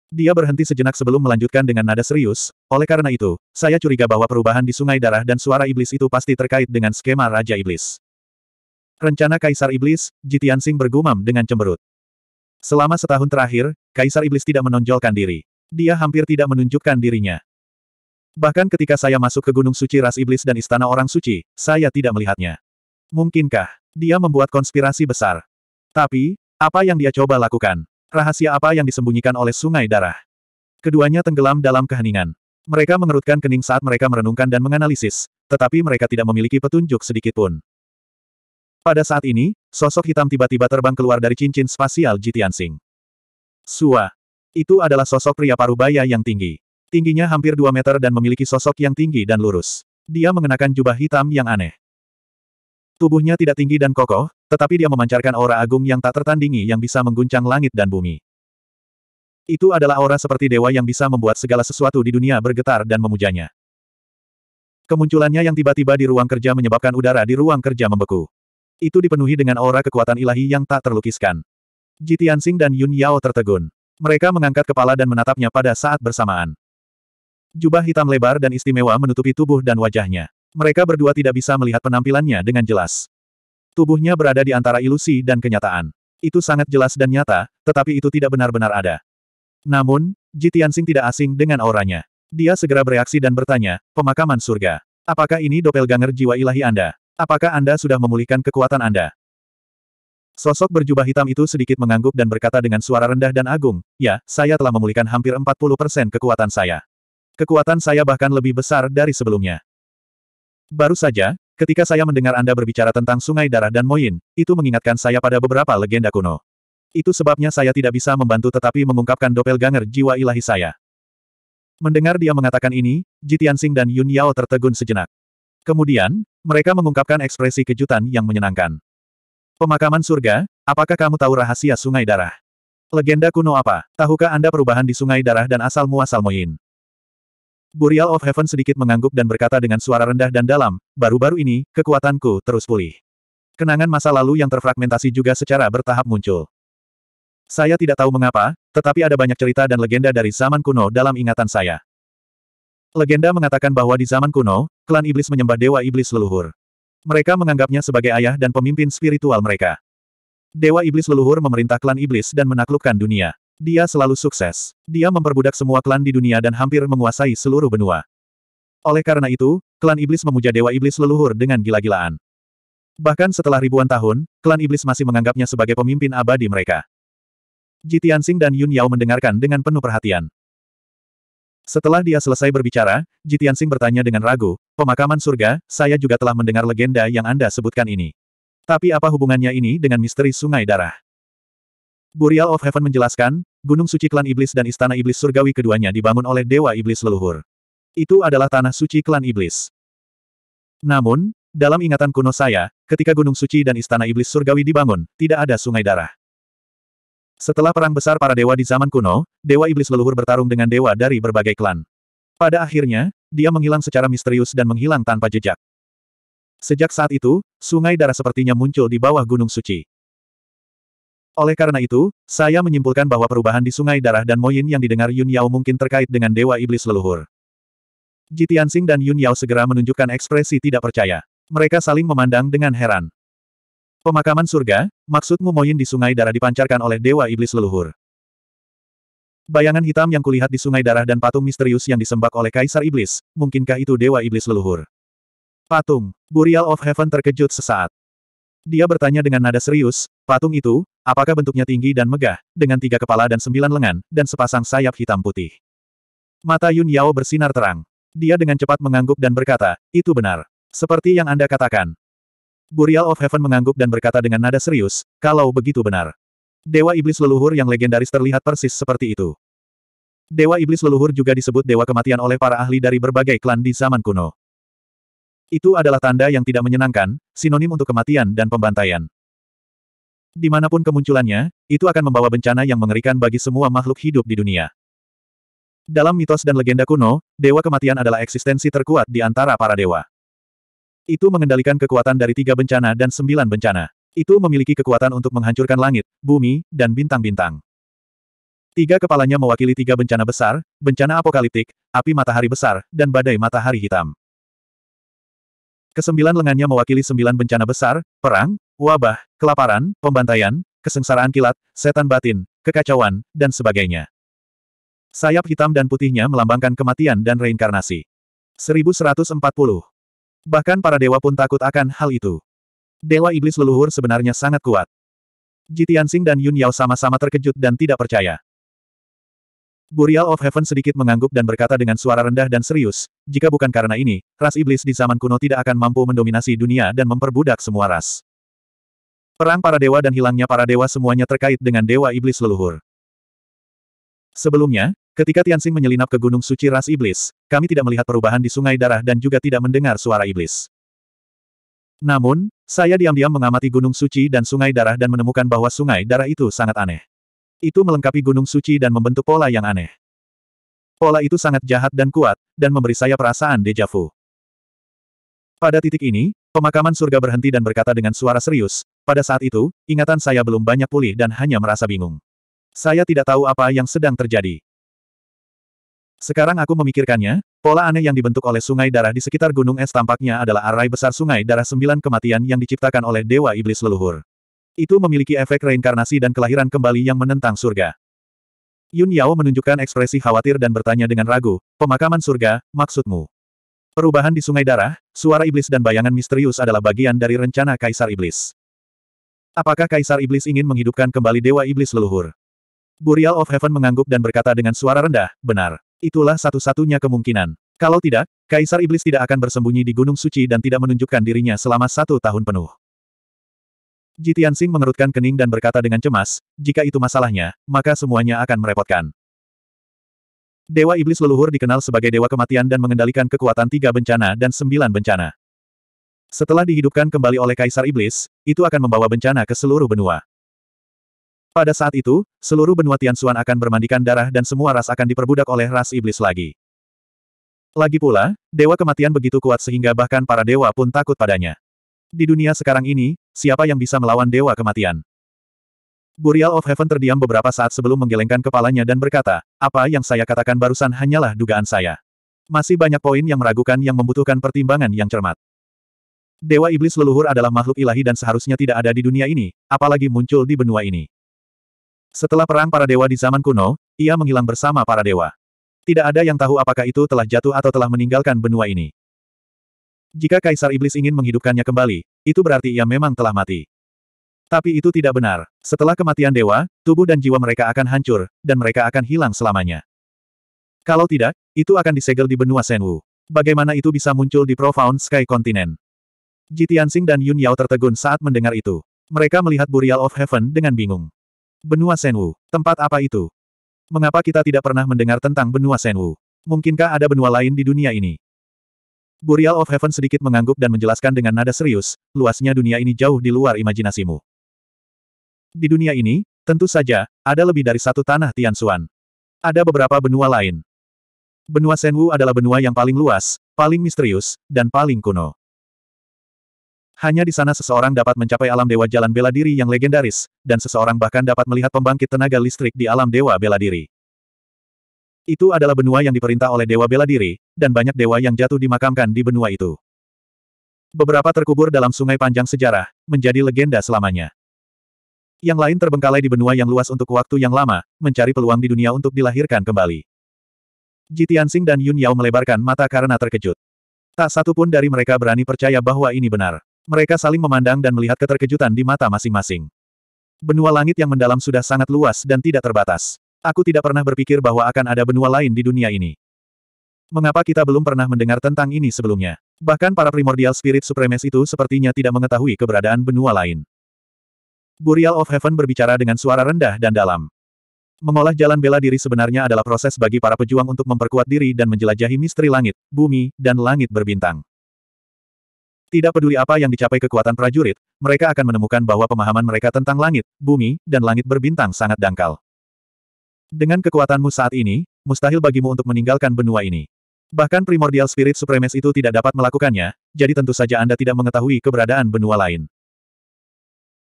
Dia berhenti sejenak sebelum melanjutkan dengan nada serius, oleh karena itu, saya curiga bahwa perubahan di sungai darah dan suara iblis itu pasti terkait dengan skema Raja Iblis. Rencana Kaisar Iblis, Jitian Sing bergumam dengan cemberut. Selama setahun terakhir, Kaisar Iblis tidak menonjolkan diri. Dia hampir tidak menunjukkan dirinya. Bahkan ketika saya masuk ke Gunung Suci Ras Iblis dan Istana Orang Suci, saya tidak melihatnya. Mungkinkah, dia membuat konspirasi besar. Tapi, apa yang dia coba lakukan? Rahasia apa yang disembunyikan oleh sungai darah? Keduanya tenggelam dalam keheningan. Mereka mengerutkan kening saat mereka merenungkan dan menganalisis, tetapi mereka tidak memiliki petunjuk sedikitpun. Pada saat ini, sosok hitam tiba-tiba terbang keluar dari cincin spasial Jitiansing. Sua. Itu adalah sosok pria Parubaya yang tinggi. Tingginya hampir 2 meter dan memiliki sosok yang tinggi dan lurus. Dia mengenakan jubah hitam yang aneh. Tubuhnya tidak tinggi dan kokoh, tetapi dia memancarkan aura agung yang tak tertandingi yang bisa mengguncang langit dan bumi. Itu adalah aura seperti dewa yang bisa membuat segala sesuatu di dunia bergetar dan memujanya. Kemunculannya yang tiba-tiba di ruang kerja menyebabkan udara di ruang kerja membeku. Itu dipenuhi dengan aura kekuatan ilahi yang tak terlukiskan. Jitiansing dan Yun Yao tertegun. Mereka mengangkat kepala dan menatapnya pada saat bersamaan. Jubah hitam lebar dan istimewa menutupi tubuh dan wajahnya. Mereka berdua tidak bisa melihat penampilannya dengan jelas. Tubuhnya berada di antara ilusi dan kenyataan. Itu sangat jelas dan nyata, tetapi itu tidak benar-benar ada. Namun, Jitiansing tidak asing dengan auranya. Dia segera bereaksi dan bertanya, pemakaman surga. Apakah ini doppelganger jiwa ilahi Anda? Apakah Anda sudah memulihkan kekuatan Anda? Sosok berjubah hitam itu sedikit mengangguk dan berkata dengan suara rendah dan agung, Ya, saya telah memulihkan hampir 40% kekuatan saya. Kekuatan saya bahkan lebih besar dari sebelumnya. Baru saja, ketika saya mendengar Anda berbicara tentang sungai darah dan Moin, itu mengingatkan saya pada beberapa legenda kuno. Itu sebabnya saya tidak bisa membantu tetapi mengungkapkan dopel ganger jiwa ilahi saya. Mendengar dia mengatakan ini, Jitian Jitiansing dan Yun Yao tertegun sejenak. Kemudian, mereka mengungkapkan ekspresi kejutan yang menyenangkan. Pemakaman surga, apakah kamu tahu rahasia sungai darah? Legenda kuno apa? Tahukah Anda perubahan di sungai darah dan asal-muasal Moyin? Burial of Heaven sedikit mengangguk dan berkata dengan suara rendah dan dalam, baru-baru ini, kekuatanku terus pulih. Kenangan masa lalu yang terfragmentasi juga secara bertahap muncul. Saya tidak tahu mengapa, tetapi ada banyak cerita dan legenda dari zaman kuno dalam ingatan saya. Legenda mengatakan bahwa di zaman kuno, klan iblis menyembah dewa iblis leluhur. Mereka menganggapnya sebagai ayah dan pemimpin spiritual mereka. Dewa iblis leluhur memerintah klan iblis dan menaklukkan dunia. Dia selalu sukses. Dia memperbudak semua klan di dunia dan hampir menguasai seluruh benua. Oleh karena itu, klan iblis memuja dewa iblis leluhur dengan gila-gilaan. Bahkan setelah ribuan tahun, klan iblis masih menganggapnya sebagai pemimpin abadi mereka. Ji Tianxing dan Yun Yao mendengarkan dengan penuh perhatian. Setelah dia selesai berbicara, Jitian Sing bertanya dengan ragu, pemakaman surga, saya juga telah mendengar legenda yang Anda sebutkan ini. Tapi apa hubungannya ini dengan misteri sungai darah? Burial of Heaven menjelaskan, Gunung Suci Klan Iblis dan Istana Iblis Surgawi keduanya dibangun oleh Dewa Iblis Leluhur. Itu adalah tanah suci Klan Iblis. Namun, dalam ingatan kuno saya, ketika Gunung Suci dan Istana Iblis Surgawi dibangun, tidak ada sungai darah. Setelah perang besar para dewa di zaman kuno, dewa iblis leluhur bertarung dengan dewa dari berbagai klan. Pada akhirnya, dia menghilang secara misterius dan menghilang tanpa jejak. Sejak saat itu, sungai darah sepertinya muncul di bawah gunung suci. Oleh karena itu, saya menyimpulkan bahwa perubahan di sungai darah dan Moyin yang didengar Yun Yao mungkin terkait dengan dewa iblis leluhur. Tianxing dan Yun Yao segera menunjukkan ekspresi tidak percaya. Mereka saling memandang dengan heran. Pemakaman surga, maksudmu Moyin di sungai darah dipancarkan oleh Dewa Iblis Leluhur. Bayangan hitam yang kulihat di sungai darah dan patung misterius yang disembak oleh Kaisar Iblis, mungkinkah itu Dewa Iblis Leluhur? Patung, Burial of Heaven terkejut sesaat. Dia bertanya dengan nada serius, patung itu, apakah bentuknya tinggi dan megah, dengan tiga kepala dan sembilan lengan, dan sepasang sayap hitam putih? Mata Yun Yao bersinar terang. Dia dengan cepat mengangguk dan berkata, itu benar. Seperti yang Anda katakan, Burial of Heaven mengangguk dan berkata dengan nada serius, kalau begitu benar. Dewa Iblis Leluhur yang legendaris terlihat persis seperti itu. Dewa Iblis Leluhur juga disebut Dewa Kematian oleh para ahli dari berbagai klan di zaman kuno. Itu adalah tanda yang tidak menyenangkan, sinonim untuk kematian dan pembantaian. Dimanapun kemunculannya, itu akan membawa bencana yang mengerikan bagi semua makhluk hidup di dunia. Dalam mitos dan legenda kuno, Dewa Kematian adalah eksistensi terkuat di antara para dewa. Itu mengendalikan kekuatan dari tiga bencana dan sembilan bencana. Itu memiliki kekuatan untuk menghancurkan langit, bumi, dan bintang-bintang. Tiga kepalanya mewakili tiga bencana besar, bencana apokaliptik, api matahari besar, dan badai matahari hitam. Kesembilan lengannya mewakili sembilan bencana besar, perang, wabah, kelaparan, pembantaian, kesengsaraan kilat, setan batin, kekacauan, dan sebagainya. Sayap hitam dan putihnya melambangkan kematian dan reinkarnasi. 1140 Bahkan para dewa pun takut akan hal itu. Dewa Iblis Leluhur sebenarnya sangat kuat. Jitiansing dan Yun Yao sama-sama terkejut dan tidak percaya. Burial of Heaven sedikit mengangguk dan berkata dengan suara rendah dan serius, jika bukan karena ini, ras iblis di zaman kuno tidak akan mampu mendominasi dunia dan memperbudak semua ras. Perang para dewa dan hilangnya para dewa semuanya terkait dengan dewa iblis leluhur. Sebelumnya, Ketika Tianxing menyelinap ke Gunung Suci Ras Iblis, kami tidak melihat perubahan di Sungai Darah dan juga tidak mendengar suara iblis. Namun, saya diam-diam mengamati Gunung Suci dan Sungai Darah dan menemukan bahwa Sungai Darah itu sangat aneh. Itu melengkapi Gunung Suci dan membentuk pola yang aneh. Pola itu sangat jahat dan kuat, dan memberi saya perasaan deja vu. Pada titik ini, pemakaman surga berhenti dan berkata dengan suara serius, pada saat itu, ingatan saya belum banyak pulih dan hanya merasa bingung. Saya tidak tahu apa yang sedang terjadi. Sekarang aku memikirkannya, pola aneh yang dibentuk oleh sungai darah di sekitar gunung es tampaknya adalah arai besar sungai darah sembilan kematian yang diciptakan oleh Dewa Iblis Leluhur. Itu memiliki efek reinkarnasi dan kelahiran kembali yang menentang surga. Yun Yao menunjukkan ekspresi khawatir dan bertanya dengan ragu, pemakaman surga, maksudmu? Perubahan di sungai darah, suara iblis dan bayangan misterius adalah bagian dari rencana Kaisar Iblis. Apakah Kaisar Iblis ingin menghidupkan kembali Dewa Iblis Leluhur? Burial of Heaven mengangguk dan berkata dengan suara rendah, benar itulah satu-satunya kemungkinan. Kalau tidak, Kaisar Iblis tidak akan bersembunyi di Gunung Suci dan tidak menunjukkan dirinya selama satu tahun penuh. Sing mengerutkan kening dan berkata dengan cemas, jika itu masalahnya, maka semuanya akan merepotkan. Dewa Iblis Leluhur dikenal sebagai Dewa Kematian dan mengendalikan kekuatan tiga bencana dan sembilan bencana. Setelah dihidupkan kembali oleh Kaisar Iblis, itu akan membawa bencana ke seluruh benua. Pada saat itu, seluruh benua Tianxuan akan bermandikan darah dan semua ras akan diperbudak oleh ras iblis lagi. Lagi pula, dewa kematian begitu kuat sehingga bahkan para dewa pun takut padanya. Di dunia sekarang ini, siapa yang bisa melawan dewa kematian? Burial of Heaven terdiam beberapa saat sebelum menggelengkan kepalanya dan berkata, apa yang saya katakan barusan hanyalah dugaan saya. Masih banyak poin yang meragukan yang membutuhkan pertimbangan yang cermat. Dewa Iblis Leluhur adalah makhluk ilahi dan seharusnya tidak ada di dunia ini, apalagi muncul di benua ini. Setelah perang para dewa di zaman kuno, ia menghilang bersama para dewa. Tidak ada yang tahu apakah itu telah jatuh atau telah meninggalkan benua ini. Jika Kaisar Iblis ingin menghidupkannya kembali, itu berarti ia memang telah mati. Tapi itu tidak benar. Setelah kematian dewa, tubuh dan jiwa mereka akan hancur, dan mereka akan hilang selamanya. Kalau tidak, itu akan disegel di benua Senwu. Bagaimana itu bisa muncul di Profound Sky Continent? Sing dan Yun Yao tertegun saat mendengar itu. Mereka melihat Burial of Heaven dengan bingung. Benua Senwu, tempat apa itu? Mengapa kita tidak pernah mendengar tentang benua Senwu? Mungkinkah ada benua lain di dunia ini? Burial of Heaven sedikit mengangguk dan menjelaskan dengan nada serius, luasnya dunia ini jauh di luar imajinasimu. Di dunia ini, tentu saja, ada lebih dari satu tanah Tianxuan. Ada beberapa benua lain. Benua Senwu adalah benua yang paling luas, paling misterius, dan paling kuno. Hanya di sana seseorang dapat mencapai alam dewa jalan bela diri yang legendaris, dan seseorang bahkan dapat melihat pembangkit tenaga listrik di alam dewa bela diri. Itu adalah benua yang diperintah oleh dewa bela diri, dan banyak dewa yang jatuh dimakamkan di benua itu. Beberapa terkubur dalam sungai panjang sejarah, menjadi legenda selamanya. Yang lain terbengkalai di benua yang luas untuk waktu yang lama, mencari peluang di dunia untuk dilahirkan kembali. Jitiansing dan Yun Yao melebarkan mata karena terkejut. Tak satu pun dari mereka berani percaya bahwa ini benar. Mereka saling memandang dan melihat keterkejutan di mata masing-masing. Benua langit yang mendalam sudah sangat luas dan tidak terbatas. Aku tidak pernah berpikir bahwa akan ada benua lain di dunia ini. Mengapa kita belum pernah mendengar tentang ini sebelumnya? Bahkan para primordial spirit supremes itu sepertinya tidak mengetahui keberadaan benua lain. Burial of Heaven berbicara dengan suara rendah dan dalam. Mengolah jalan bela diri sebenarnya adalah proses bagi para pejuang untuk memperkuat diri dan menjelajahi misteri langit, bumi, dan langit berbintang. Tidak peduli apa yang dicapai kekuatan prajurit, mereka akan menemukan bahwa pemahaman mereka tentang langit, bumi, dan langit berbintang sangat dangkal. Dengan kekuatanmu saat ini, mustahil bagimu untuk meninggalkan benua ini. Bahkan primordial spirit supremes itu tidak dapat melakukannya, jadi tentu saja Anda tidak mengetahui keberadaan benua lain.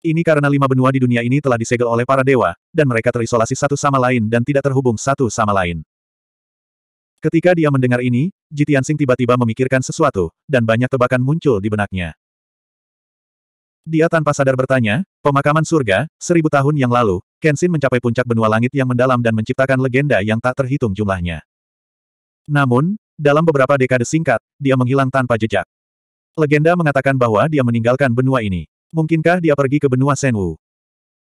Ini karena lima benua di dunia ini telah disegel oleh para dewa, dan mereka terisolasi satu sama lain dan tidak terhubung satu sama lain. Ketika dia mendengar ini, Jitiansing tiba-tiba memikirkan sesuatu, dan banyak tebakan muncul di benaknya. Dia tanpa sadar bertanya, pemakaman surga, seribu tahun yang lalu, Kenshin mencapai puncak benua langit yang mendalam dan menciptakan legenda yang tak terhitung jumlahnya. Namun, dalam beberapa dekade singkat, dia menghilang tanpa jejak. Legenda mengatakan bahwa dia meninggalkan benua ini. Mungkinkah dia pergi ke benua Senwu?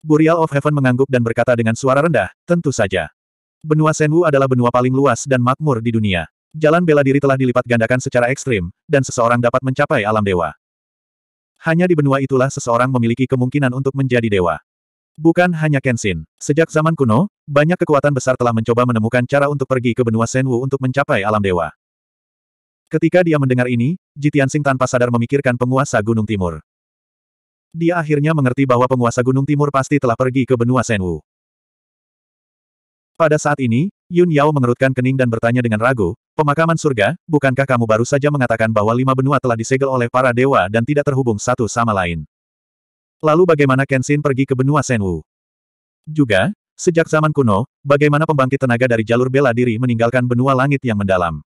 Burial of Heaven mengangguk dan berkata dengan suara rendah, tentu saja. Benua Senwu adalah benua paling luas dan makmur di dunia. Jalan bela diri telah dilipat gandakan secara ekstrim, dan seseorang dapat mencapai alam dewa. Hanya di benua itulah seseorang memiliki kemungkinan untuk menjadi dewa. Bukan hanya Kenshin. Sejak zaman kuno, banyak kekuatan besar telah mencoba menemukan cara untuk pergi ke benua Senwu untuk mencapai alam dewa. Ketika dia mendengar ini, Jitiansing tanpa sadar memikirkan penguasa Gunung Timur. Dia akhirnya mengerti bahwa penguasa Gunung Timur pasti telah pergi ke benua Senwu. Pada saat ini, Yun Yao mengerutkan kening dan bertanya dengan ragu, pemakaman surga, bukankah kamu baru saja mengatakan bahwa lima benua telah disegel oleh para dewa dan tidak terhubung satu sama lain? Lalu bagaimana Kenshin pergi ke benua Senwu? Juga, sejak zaman kuno, bagaimana pembangkit tenaga dari jalur bela diri meninggalkan benua langit yang mendalam?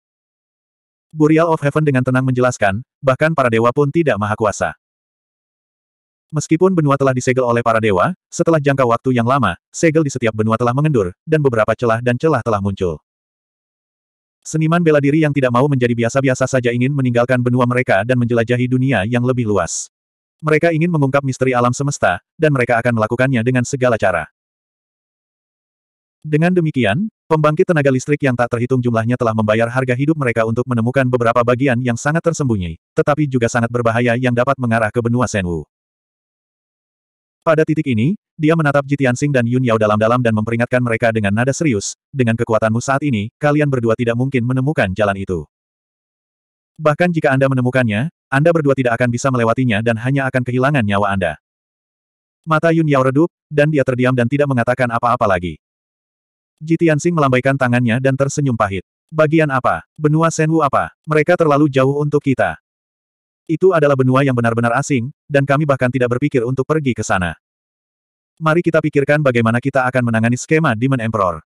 Burial of Heaven dengan tenang menjelaskan, bahkan para dewa pun tidak maha kuasa. Meskipun benua telah disegel oleh para dewa, setelah jangka waktu yang lama, segel di setiap benua telah mengendur, dan beberapa celah dan celah telah muncul. Seniman bela diri yang tidak mau menjadi biasa-biasa saja ingin meninggalkan benua mereka dan menjelajahi dunia yang lebih luas. Mereka ingin mengungkap misteri alam semesta, dan mereka akan melakukannya dengan segala cara. Dengan demikian, pembangkit tenaga listrik yang tak terhitung jumlahnya telah membayar harga hidup mereka untuk menemukan beberapa bagian yang sangat tersembunyi, tetapi juga sangat berbahaya yang dapat mengarah ke benua Senwu. Pada titik ini, dia menatap Jitian Sing dan Yun Yao dalam-dalam dan memperingatkan mereka dengan nada serius, dengan kekuatanmu saat ini, kalian berdua tidak mungkin menemukan jalan itu. Bahkan jika Anda menemukannya, Anda berdua tidak akan bisa melewatinya dan hanya akan kehilangan nyawa Anda. Mata Yun Yao redup, dan dia terdiam dan tidak mengatakan apa-apa lagi. Jitian Sing melambaikan tangannya dan tersenyum pahit. Bagian apa? Benua Senwu apa? Mereka terlalu jauh untuk kita. Itu adalah benua yang benar-benar asing, dan kami bahkan tidak berpikir untuk pergi ke sana. Mari kita pikirkan bagaimana kita akan menangani skema Demon Emperor.